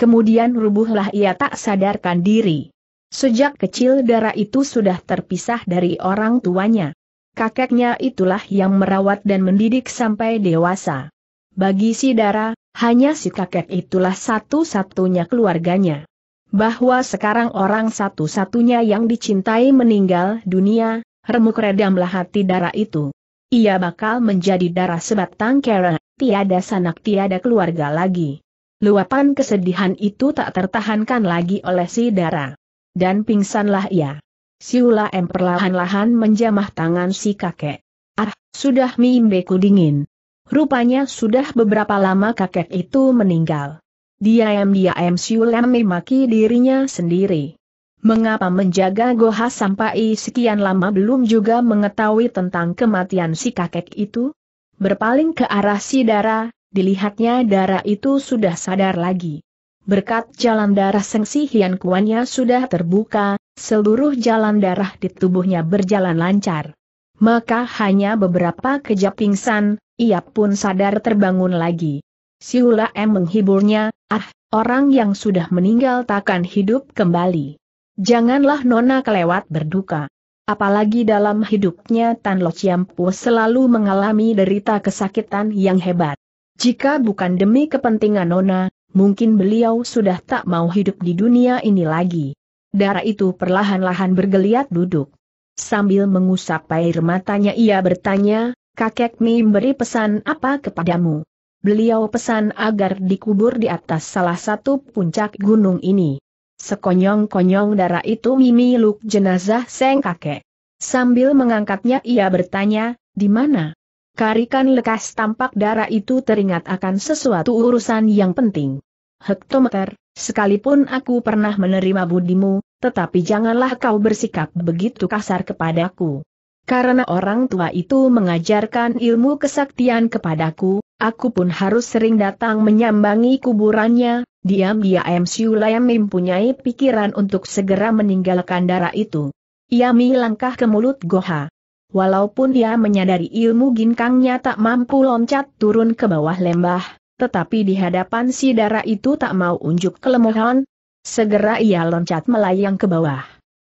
A: Kemudian rubuhlah ia tak sadarkan diri. Sejak kecil darah itu sudah terpisah dari orang tuanya. Kakeknya itulah yang merawat dan mendidik sampai dewasa. Bagi si darah, hanya si kakek itulah satu-satunya keluarganya. Bahwa sekarang orang satu-satunya yang dicintai meninggal dunia, remuk redamlah hati darah itu. Ia bakal menjadi darah sebatang kera tiada sanak tiada keluarga lagi. Luapan kesedihan itu tak tertahankan lagi oleh si Dara. Dan pingsanlah ia. Siula M perlahan-lahan menjamah tangan si kakek. Ah, sudah mimbeku dingin. Rupanya sudah beberapa lama kakek itu meninggal. Dia dia diam Siula memaki dirinya sendiri. Mengapa menjaga Goha sampai sekian lama belum juga mengetahui tentang kematian si kakek itu? Berpaling ke arah si darah, dilihatnya darah itu sudah sadar lagi. Berkat jalan darah sengsi hian kuannya sudah terbuka, seluruh jalan darah di tubuhnya berjalan lancar. Maka hanya beberapa kejap pingsan, ia pun sadar terbangun lagi. Siula M menghiburnya, ah, orang yang sudah meninggal takkan hidup kembali. Janganlah Nona kelewat berduka. Apalagi dalam hidupnya Tan Lo Chiampu selalu mengalami derita kesakitan yang hebat. Jika bukan demi kepentingan Nona, mungkin beliau sudah tak mau hidup di dunia ini lagi. Darah itu perlahan-lahan bergeliat duduk. Sambil mengusap air matanya ia bertanya, kakek Mi beri pesan apa kepadamu? Beliau pesan agar dikubur di atas salah satu puncak gunung ini. Sekonyong-konyong darah itu Mimi Luk jenazah Seng kakek. Sambil mengangkatnya ia bertanya, di mana? Karikan lekas tampak darah itu teringat akan sesuatu urusan yang penting. Hektometer, sekalipun aku pernah menerima budimu, tetapi janganlah kau bersikap begitu kasar kepadaku. Karena orang tua itu mengajarkan ilmu kesaktian kepadaku, Aku pun harus sering datang menyambangi kuburannya, diam-diam Siulayam mempunyai pikiran untuk segera meninggalkan darah itu. Ia melangkah ke mulut Goha. Walaupun dia menyadari ilmu ginkangnya tak mampu loncat turun ke bawah lembah, tetapi di hadapan si darah itu tak mau unjuk kelemahan, segera ia loncat melayang ke bawah.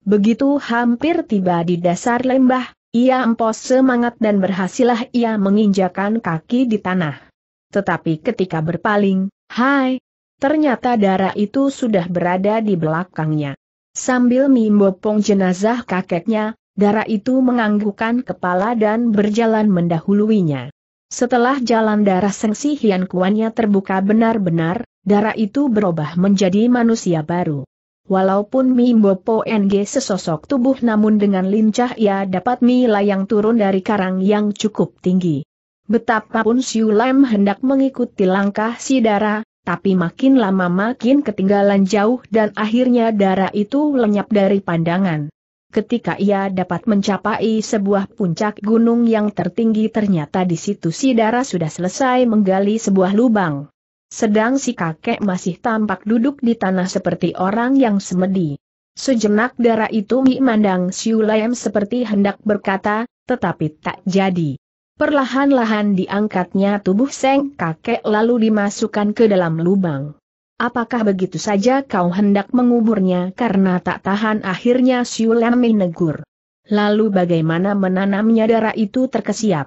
A: Begitu hampir tiba di dasar lembah, ia empos semangat dan berhasilah ia menginjakan kaki di tanah. Tetapi ketika berpaling, hai, ternyata darah itu sudah berada di belakangnya. Sambil mimbopong jenazah kakeknya, darah itu menganggukkan kepala dan berjalan mendahuluinya. Setelah jalan darah Sengsi Hian Kuannya terbuka benar-benar, darah itu berubah menjadi manusia baru. Walaupun Mimbo Po NG sesosok tubuh namun dengan lincah ia dapat melayang turun dari karang yang cukup tinggi. Betapapun Siu Lam hendak mengikuti langkah si Dara, tapi makin lama makin ketinggalan jauh dan akhirnya Dara itu lenyap dari pandangan. Ketika ia dapat mencapai sebuah puncak gunung yang tertinggi ternyata di situ si Dara sudah selesai menggali sebuah lubang. Sedang si kakek masih tampak duduk di tanah seperti orang yang semedi. Sejenak darah itu memandang Siulayem seperti hendak berkata, tetapi tak jadi. Perlahan-lahan diangkatnya tubuh Seng kakek lalu dimasukkan ke dalam lubang. Apakah begitu saja kau hendak menguburnya karena tak tahan akhirnya Siulayem menegur. Lalu bagaimana menanamnya darah itu terkesiap?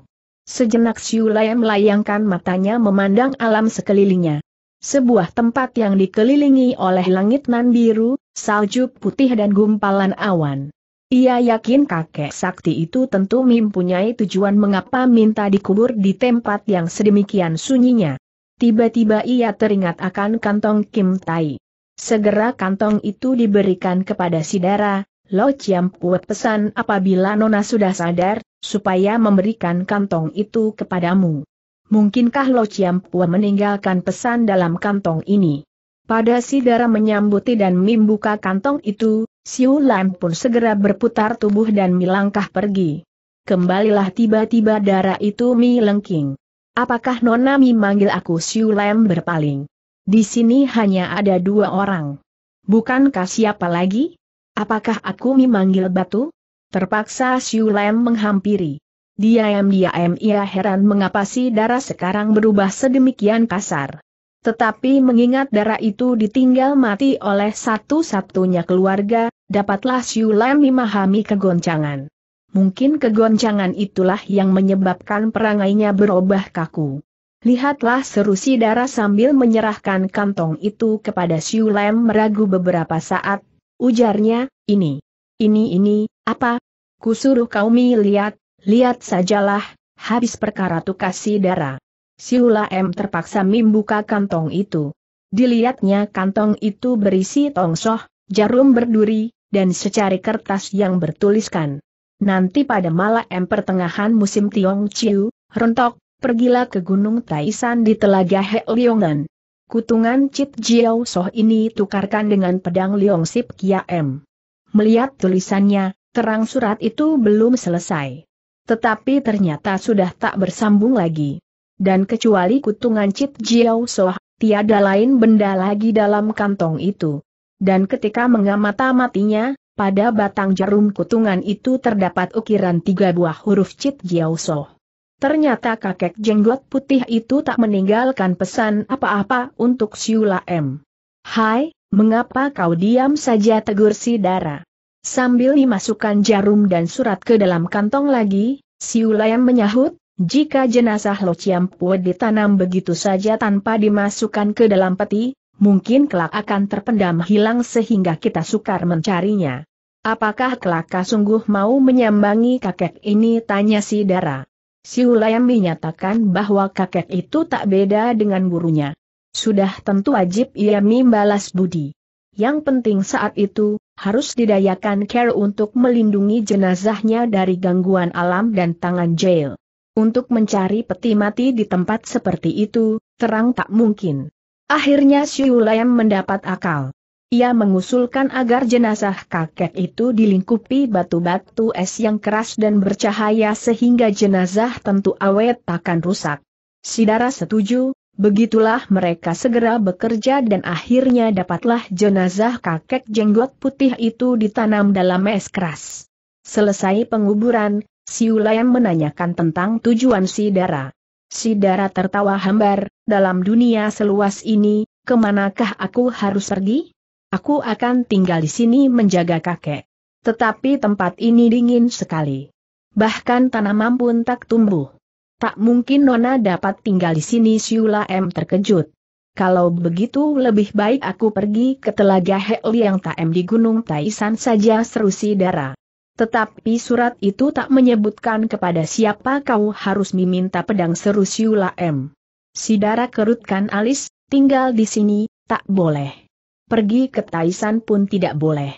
A: Sejenak Siulai melayangkan matanya memandang alam sekelilingnya. Sebuah tempat yang dikelilingi oleh langit nan biru, salju putih dan gumpalan awan. Ia yakin kakek sakti itu tentu mempunyai tujuan mengapa minta dikubur di tempat yang sedemikian sunyinya. Tiba-tiba ia teringat akan kantong Kim Tai. Segera kantong itu diberikan kepada Sidara. Lo Chiam Pue pesan apabila Nona sudah sadar, supaya memberikan kantong itu kepadamu. Mungkinkah Lo Chiam Pue meninggalkan pesan dalam kantong ini? Pada si dara menyambuti dan membuka kantong itu, Siu Lam pun segera berputar tubuh dan melangkah pergi. Kembalilah tiba-tiba darah itu Mi lengking. Apakah Nona Mi manggil aku Siu Lam berpaling? Di sini hanya ada dua orang. Bukankah siapa lagi? Apakah aku memanggil batu? Terpaksa Siu Lem menghampiri. Diam-diam ia heran mengapa si darah sekarang berubah sedemikian kasar. Tetapi mengingat darah itu ditinggal mati oleh satu-satunya keluarga, dapatlah Siu Lem memahami kegoncangan. Mungkin kegoncangan itulah yang menyebabkan perangainya berubah kaku. Lihatlah seru si darah sambil menyerahkan kantong itu kepada Siu Lem meragu beberapa saat, Ujarnya, ini, ini ini, apa? Kusuruh kau mi lihat, lihat sajalah, habis perkara tukasi darah. Siula M terpaksa membuka kantong itu. Dilihatnya kantong itu berisi tongsoh, jarum berduri, dan secari kertas yang bertuliskan. Nanti pada malam pertengahan musim Tiong Chiu, rontok, pergilah ke Gunung Taisan di Telaga Heliongan. Kutungan Cit Jiao Soh ini tukarkan dengan pedang Leong Sip Kia M. Melihat tulisannya, terang surat itu belum selesai. Tetapi ternyata sudah tak bersambung lagi. Dan kecuali kutungan Cit Jiao Soh, tiada lain benda lagi dalam kantong itu. Dan ketika mengamata-matinya, pada batang jarum kutungan itu terdapat ukiran tiga buah huruf Cit Jiao Soh. Ternyata kakek jenggot putih itu tak meninggalkan pesan apa-apa untuk Siula M. Hai, mengapa kau diam saja tegur si Dara? Sambil dimasukkan jarum dan surat ke dalam kantong lagi, Siula M menyahut, jika jenazah Lo Chiampue ditanam begitu saja tanpa dimasukkan ke dalam peti, mungkin kelak akan terpendam hilang sehingga kita sukar mencarinya. Apakah kelak sungguh mau menyambangi kakek ini tanya si Dara. Siulayam menyatakan bahwa kakek itu tak beda dengan gurunya. Sudah tentu wajib ia membalas budi. Yang penting saat itu, harus didayakan care untuk melindungi jenazahnya dari gangguan alam dan tangan jail. Untuk mencari peti mati di tempat seperti itu, terang tak mungkin. Akhirnya Siulayam mendapat akal. Ia mengusulkan agar jenazah kakek itu dilingkupi batu-batu es yang keras dan bercahaya sehingga jenazah tentu awet takkan rusak. Sidara setuju, begitulah mereka segera bekerja dan akhirnya dapatlah jenazah kakek jenggot putih itu ditanam dalam es keras. Selesai penguburan, Ulayan menanyakan tentang tujuan Sidara. Sidara tertawa hambar, dalam dunia seluas ini, kemanakah aku harus pergi? Aku akan tinggal di sini menjaga kakek. Tetapi tempat ini dingin sekali. Bahkan tanaman pun tak tumbuh. Tak mungkin Nona dapat tinggal di sini Siula M terkejut. Kalau begitu lebih baik aku pergi ke telaga yang tak M di Gunung Taisan saja serusi darah. Tetapi surat itu tak menyebutkan kepada siapa kau harus meminta pedang seru Siula M. Sidara kerutkan alis, tinggal di sini, tak boleh pergi ke Taisan pun tidak boleh.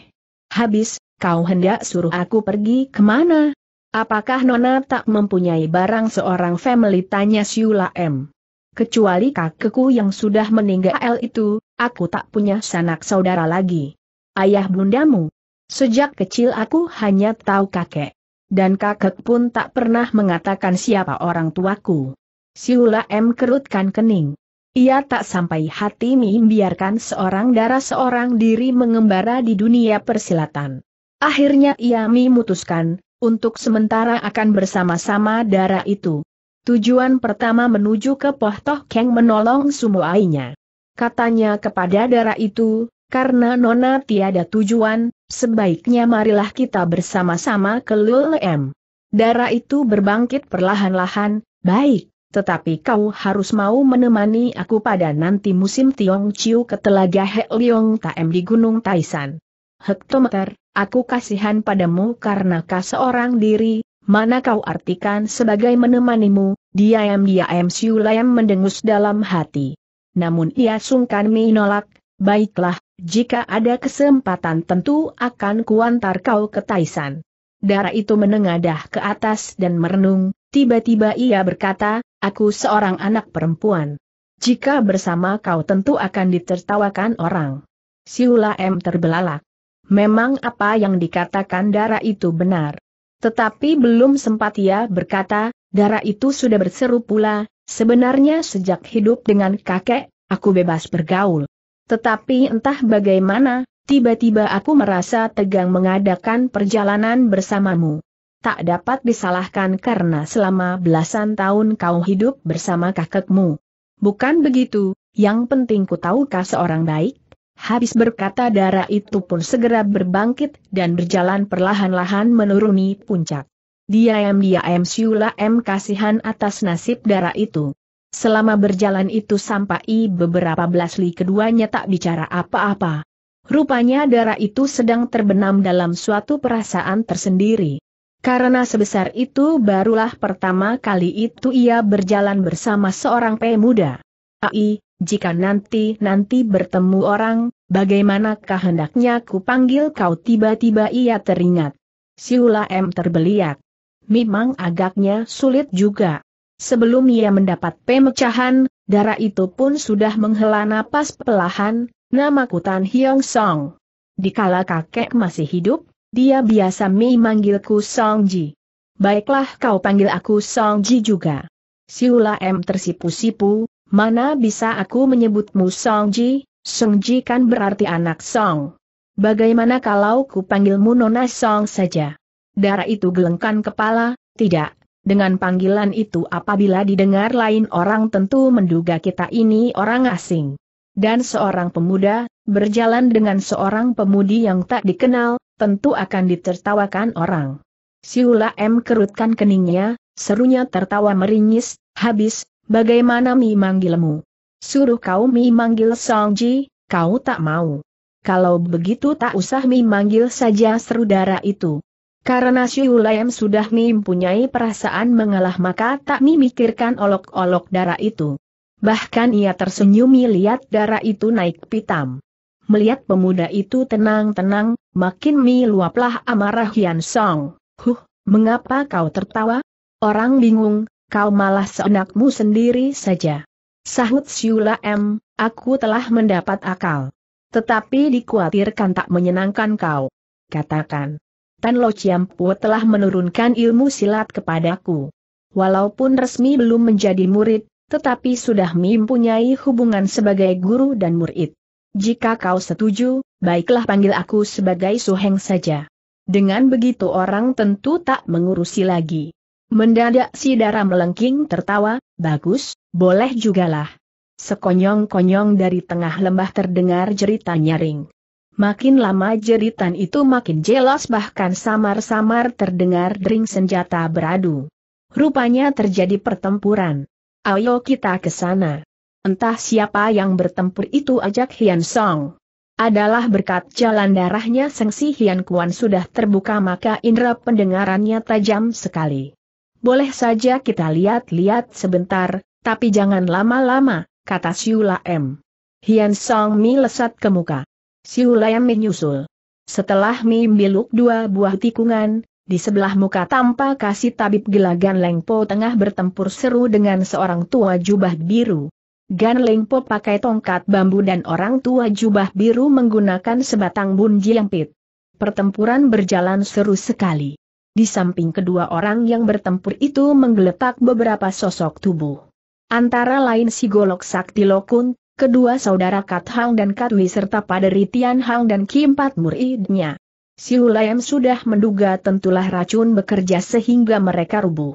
A: Habis, kau hendak suruh aku pergi kemana? Apakah Nona tak mempunyai barang seorang family tanya Siula M. Kecuali kakekku yang sudah meninggal itu, aku tak punya sanak saudara lagi. Ayah bundamu. Sejak kecil aku hanya tahu kakek. Dan kakek pun tak pernah mengatakan siapa orang tuaku. Siula M kerutkan kening. Ia tak sampai hati membiarkan seorang darah seorang diri mengembara di dunia persilatan. Akhirnya ia memutuskan, untuk sementara akan bersama-sama darah itu. Tujuan pertama menuju ke Pohtoh Keng menolong sumuainya. Katanya kepada darah itu, karena Nona tiada tujuan, sebaiknya marilah kita bersama-sama ke Lulem. Darah itu berbangkit perlahan-lahan, baik, tetapi kau harus mau menemani aku pada nanti musim Tiong Chiu ke Telaga Leong Taem di Gunung Taisan. Hektometer, aku kasihan padamu karena kau seorang diri, mana kau artikan sebagai menemanimu, diam-diam Siu Layam mendengus dalam hati. Namun ia sungkan menolak, baiklah, jika ada kesempatan tentu akan kuantar kau ke Taisan darah itu menengadah ke atas dan merenung, tiba-tiba ia berkata, aku seorang anak perempuan. Jika bersama kau tentu akan ditertawakan orang. Siula M terbelalak. Memang apa yang dikatakan darah itu benar. Tetapi belum sempat ia berkata, darah itu sudah berseru pula, sebenarnya sejak hidup dengan kakek, aku bebas bergaul. Tetapi entah bagaimana, Tiba-tiba aku merasa tegang mengadakan perjalanan bersamamu. Tak dapat disalahkan karena selama belasan tahun kau hidup bersama kakekmu. Bukan begitu, yang penting ku tahu kau seorang baik? Habis berkata darah itu pun segera berbangkit dan berjalan perlahan-lahan menuruni puncak. Diam-diam Siula M kasihan atas nasib darah itu. Selama berjalan itu sampai beberapa belas li keduanya tak bicara apa-apa. Rupanya darah itu sedang terbenam dalam suatu perasaan tersendiri. Karena sebesar itu barulah pertama kali itu ia berjalan bersama seorang pemuda. Ai, jika nanti-nanti bertemu orang, bagaimanakah hendaknya ku panggil kau tiba-tiba ia teringat. Siula M terbeliak. Memang agaknya sulit juga. Sebelum ia mendapat pemecahan, darah itu pun sudah menghela napas perlahan, Nama kutan Hyong Song. Dikala kakek masih hidup, dia biasa memanggilku Song Ji. Baiklah kau panggil aku Song Ji juga. Siula M tersipu-sipu, mana bisa aku menyebutmu Song Ji, Song Ji kan berarti anak Song. Bagaimana kalau ku panggilmu Nona Song saja? Darah itu gelengkan kepala, tidak, dengan panggilan itu apabila didengar lain orang tentu menduga kita ini orang asing dan seorang pemuda, berjalan dengan seorang pemudi yang tak dikenal, tentu akan ditertawakan orang. Siula M kerutkan keningnya, serunya tertawa meringis, habis, bagaimana Mi manggilmu? Suruh kau Mi manggil Song Ji, kau tak mau. Kalau begitu tak usah Mi manggil saja seru darah itu. Karena Siula M sudah mempunyai perasaan mengalah maka tak mi mikirkan olok-olok darah itu. Bahkan ia tersenyum melihat darah itu naik pitam. Melihat pemuda itu tenang-tenang, makin meluaplah amarah Hian Song. Huh, mengapa kau tertawa? Orang bingung, kau malah seenakmu sendiri saja. Sahut Siula M, aku telah mendapat akal. Tetapi dikhawatirkan tak menyenangkan kau. Katakan. Tan Lo Chiam Chiampu telah menurunkan ilmu silat kepadaku. Walaupun resmi belum menjadi murid, tetapi sudah mempunyai hubungan sebagai guru dan murid. Jika kau setuju, baiklah panggil aku sebagai suheng saja. Dengan begitu orang tentu tak mengurusi lagi. Mendadak si darah melengking tertawa, bagus, boleh jugalah. Sekonyong-konyong dari tengah lembah terdengar jeritan nyaring. Makin lama jeritan itu makin jelas bahkan samar-samar terdengar dering senjata beradu. Rupanya terjadi pertempuran. Ayo kita ke sana. Entah siapa yang bertempur itu ajak Hian Song. Adalah berkat jalan darahnya Sengsi Hian Kuan sudah terbuka maka indera pendengarannya tajam sekali. Boleh saja kita lihat-lihat sebentar, tapi jangan lama-lama, kata Siula M. Hian Song Mi lesat ke muka. Siula M menyusul. Setelah Mi miluk dua buah tikungan, di sebelah muka tanpa kasih tabib gila Lengpo tengah bertempur seru dengan seorang tua jubah biru. Gan Lengpo pakai tongkat bambu dan orang tua jubah biru menggunakan sebatang bunji lempit. Pertempuran berjalan seru sekali. Di samping kedua orang yang bertempur itu menggeletak beberapa sosok tubuh. Antara lain si Golok Sakti Lokun, kedua saudara Kat Hang dan Kat Katwi serta Paderi Tian Hang dan Kim Pat Muridnya. Si Hulayem sudah menduga tentulah racun bekerja sehingga mereka rubuh.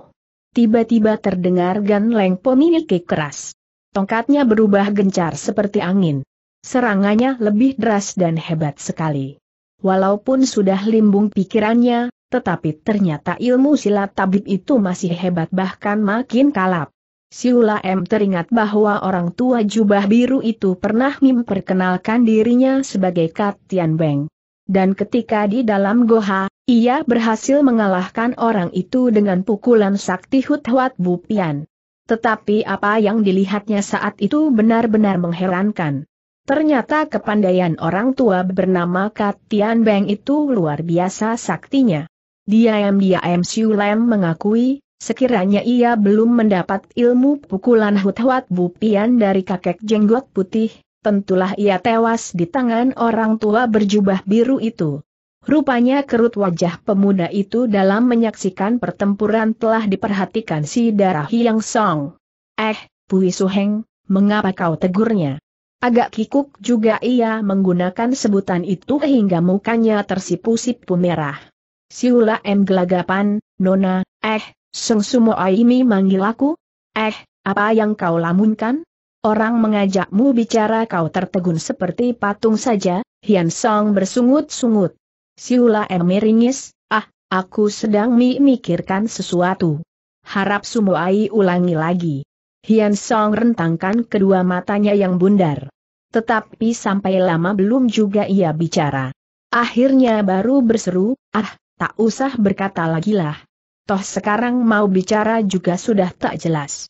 A: Tiba-tiba terdengar leng pemiliki keras. Tongkatnya berubah gencar seperti angin. Serangannya lebih deras dan hebat sekali. Walaupun sudah limbung pikirannya, tetapi ternyata ilmu silat tabib itu masih hebat bahkan makin kalap. Hula M teringat bahwa orang tua jubah biru itu pernah memperkenalkan dirinya sebagai Katian Beng dan ketika di dalam goha, ia berhasil mengalahkan orang itu dengan pukulan sakti Hut Bupian. Tetapi apa yang dilihatnya saat itu benar-benar mengherankan. Ternyata kepandaian orang tua bernama Katian Beng itu luar biasa saktinya. Diam-diam Siu Lem mengakui, Sekiranya ia belum mendapat ilmu pukulan Hut Bupian dari kakek jenggot putih, tentulah ia tewas di tangan orang tua berjubah biru itu. Rupanya kerut wajah pemuda itu dalam menyaksikan pertempuran telah diperhatikan si darah Hyang Song. Eh, Pui Suheng, mengapa kau tegurnya? Agak kikuk juga ia menggunakan sebutan itu hingga mukanya tersipu-sipu merah. Siula M gelagapan, Nona, eh, Seng Sumo Aimi manggil aku? Eh, apa yang kau lamunkan? orang mengajakmu bicara kau tertegun seperti patung saja, Hian Song bersungut-sungut. Siula emiringis, ringis. ah, aku sedang memikirkan sesuatu. Harap Sumuai ulangi lagi. Hian Song rentangkan kedua matanya yang bundar. Tetapi sampai lama belum juga ia bicara. Akhirnya baru berseru, ah, tak usah berkata lagi lah. Toh sekarang mau bicara juga sudah tak jelas.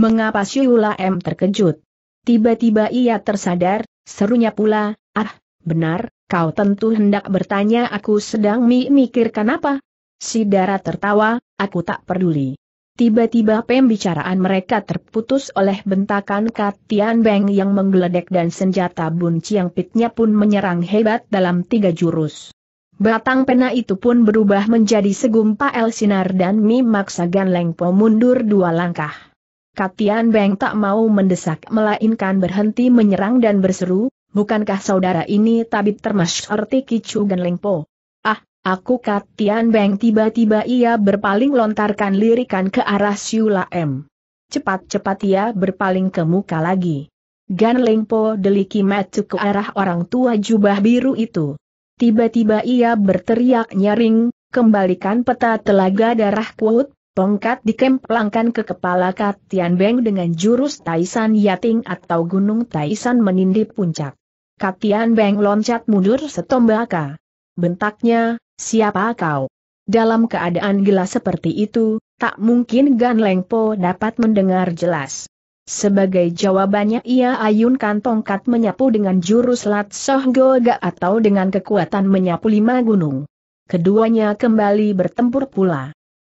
A: Mengapa Syula M terkejut? Tiba-tiba ia tersadar, serunya pula, ah, benar, kau tentu hendak bertanya aku sedang mikirkan apa? Sidara tertawa, aku tak peduli. Tiba-tiba pembicaraan mereka terputus oleh bentakan Katian Beng yang menggeledek dan senjata Bun Chiang Pitnya pun menyerang hebat dalam tiga jurus. Batang pena itu pun berubah menjadi segumpal sinar dan Mi Maksa Gan Po mundur dua langkah. Katian Beng tak mau mendesak melainkan berhenti menyerang dan berseru, bukankah saudara ini tabib termasyur Tiki Chu dan Lengpo? Ah, aku Katian Beng tiba-tiba ia berpaling lontarkan lirikan ke arah Siula M. Cepat-cepat ia berpaling ke muka lagi. Gan Lengpo deliki matu ke arah orang tua jubah biru itu. Tiba-tiba ia berteriak nyaring, kembalikan peta telaga darah kuut, Tongkat dikemplangkan ke kepala Katian Beng dengan jurus Taisan Yating atau Gunung Taisan menindih puncak. Katian Beng loncat mundur setombaka. Bentaknya, siapa kau? Dalam keadaan gila seperti itu, tak mungkin Gan Leng Po dapat mendengar jelas. Sebagai jawabannya ia ayunkan tongkat menyapu dengan jurus Lat Soh Ga atau dengan kekuatan menyapu lima gunung. Keduanya kembali bertempur pula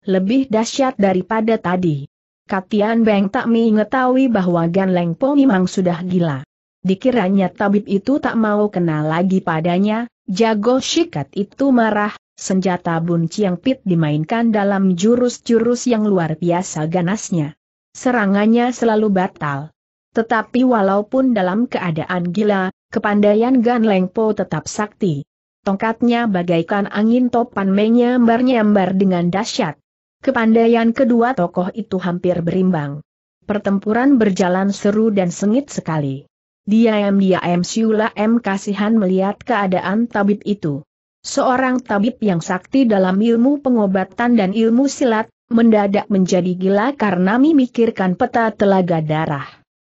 A: lebih dahsyat daripada tadi. Katian Beng tak mengetahui bahwa Gan Leng Po memang sudah gila. Dikiranya tabib itu tak mau kenal lagi padanya, jago sikat itu marah, senjata Bun Chiang Pit dimainkan dalam jurus-jurus yang luar biasa ganasnya. Serangannya selalu batal. Tetapi walaupun dalam keadaan gila, kepandaian Gan Leng Po tetap sakti. Tongkatnya bagaikan angin topan menyambar-nyambar dengan dahsyat. Kepandaian kedua tokoh itu hampir berimbang. Pertempuran berjalan seru dan sengit sekali. Diam-diam Siula M. kasihan melihat keadaan tabib itu. Seorang tabib yang sakti dalam ilmu pengobatan dan ilmu silat, mendadak menjadi gila karena memikirkan peta telaga darah.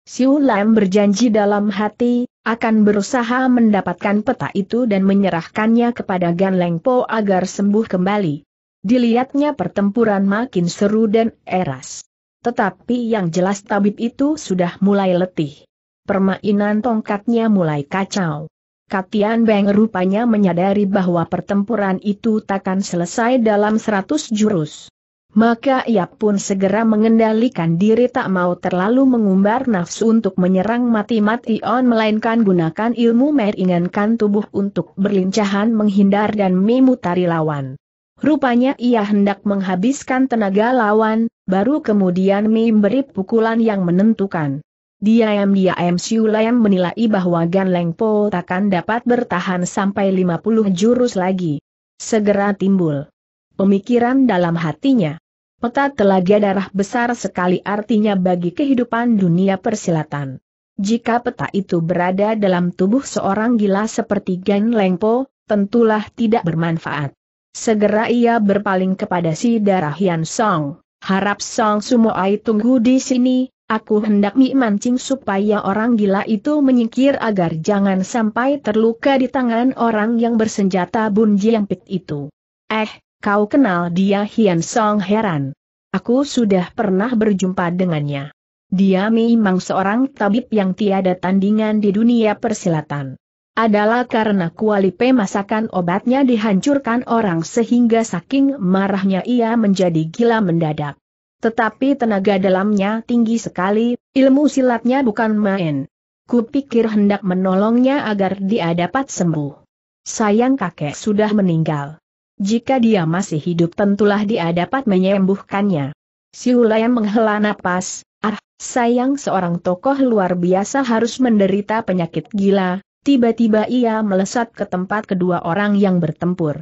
A: Siula M. berjanji dalam hati, akan berusaha mendapatkan peta itu dan menyerahkannya kepada Gan Lengpo agar sembuh kembali. Dilihatnya pertempuran makin seru dan eras. Tetapi yang jelas tabib itu sudah mulai letih. Permainan tongkatnya mulai kacau. Katian Beng rupanya menyadari bahwa pertempuran itu takkan selesai dalam seratus jurus. Maka ia pun segera mengendalikan diri tak mau terlalu mengumbar nafsu untuk menyerang mati-matian melainkan gunakan ilmu meringankan tubuh untuk berlincahan menghindar dan memutari lawan. Rupanya ia hendak menghabiskan tenaga lawan, baru kemudian memberi pukulan yang menentukan. Diam-diam Siu Lam menilai bahwa Gan Leng Po takkan dapat bertahan sampai 50 jurus lagi. Segera timbul pemikiran dalam hatinya. Peta telaga darah besar sekali artinya bagi kehidupan dunia persilatan. Jika peta itu berada dalam tubuh seorang gila seperti Gan Leng Po, tentulah tidak bermanfaat. Segera ia berpaling kepada si darah Hian Song. Harap Song Sumoai tunggu di sini, aku hendak mi mancing supaya orang gila itu menyingkir agar jangan sampai terluka di tangan orang yang bersenjata Bun pit itu. Eh, kau kenal dia Hian Song heran. Aku sudah pernah berjumpa dengannya. Dia memang seorang tabib yang tiada tandingan di dunia persilatan adalah karena kualipe masakan obatnya dihancurkan orang sehingga saking marahnya ia menjadi gila mendadak. Tetapi tenaga dalamnya tinggi sekali, ilmu silatnya bukan main. Kupikir hendak menolongnya agar dia dapat sembuh. Sayang kakek sudah meninggal. Jika dia masih hidup tentulah dia dapat menyembuhkannya. Siulayam menghela napas, ah, sayang seorang tokoh luar biasa harus menderita penyakit gila, Tiba-tiba ia melesat ke tempat kedua orang yang bertempur.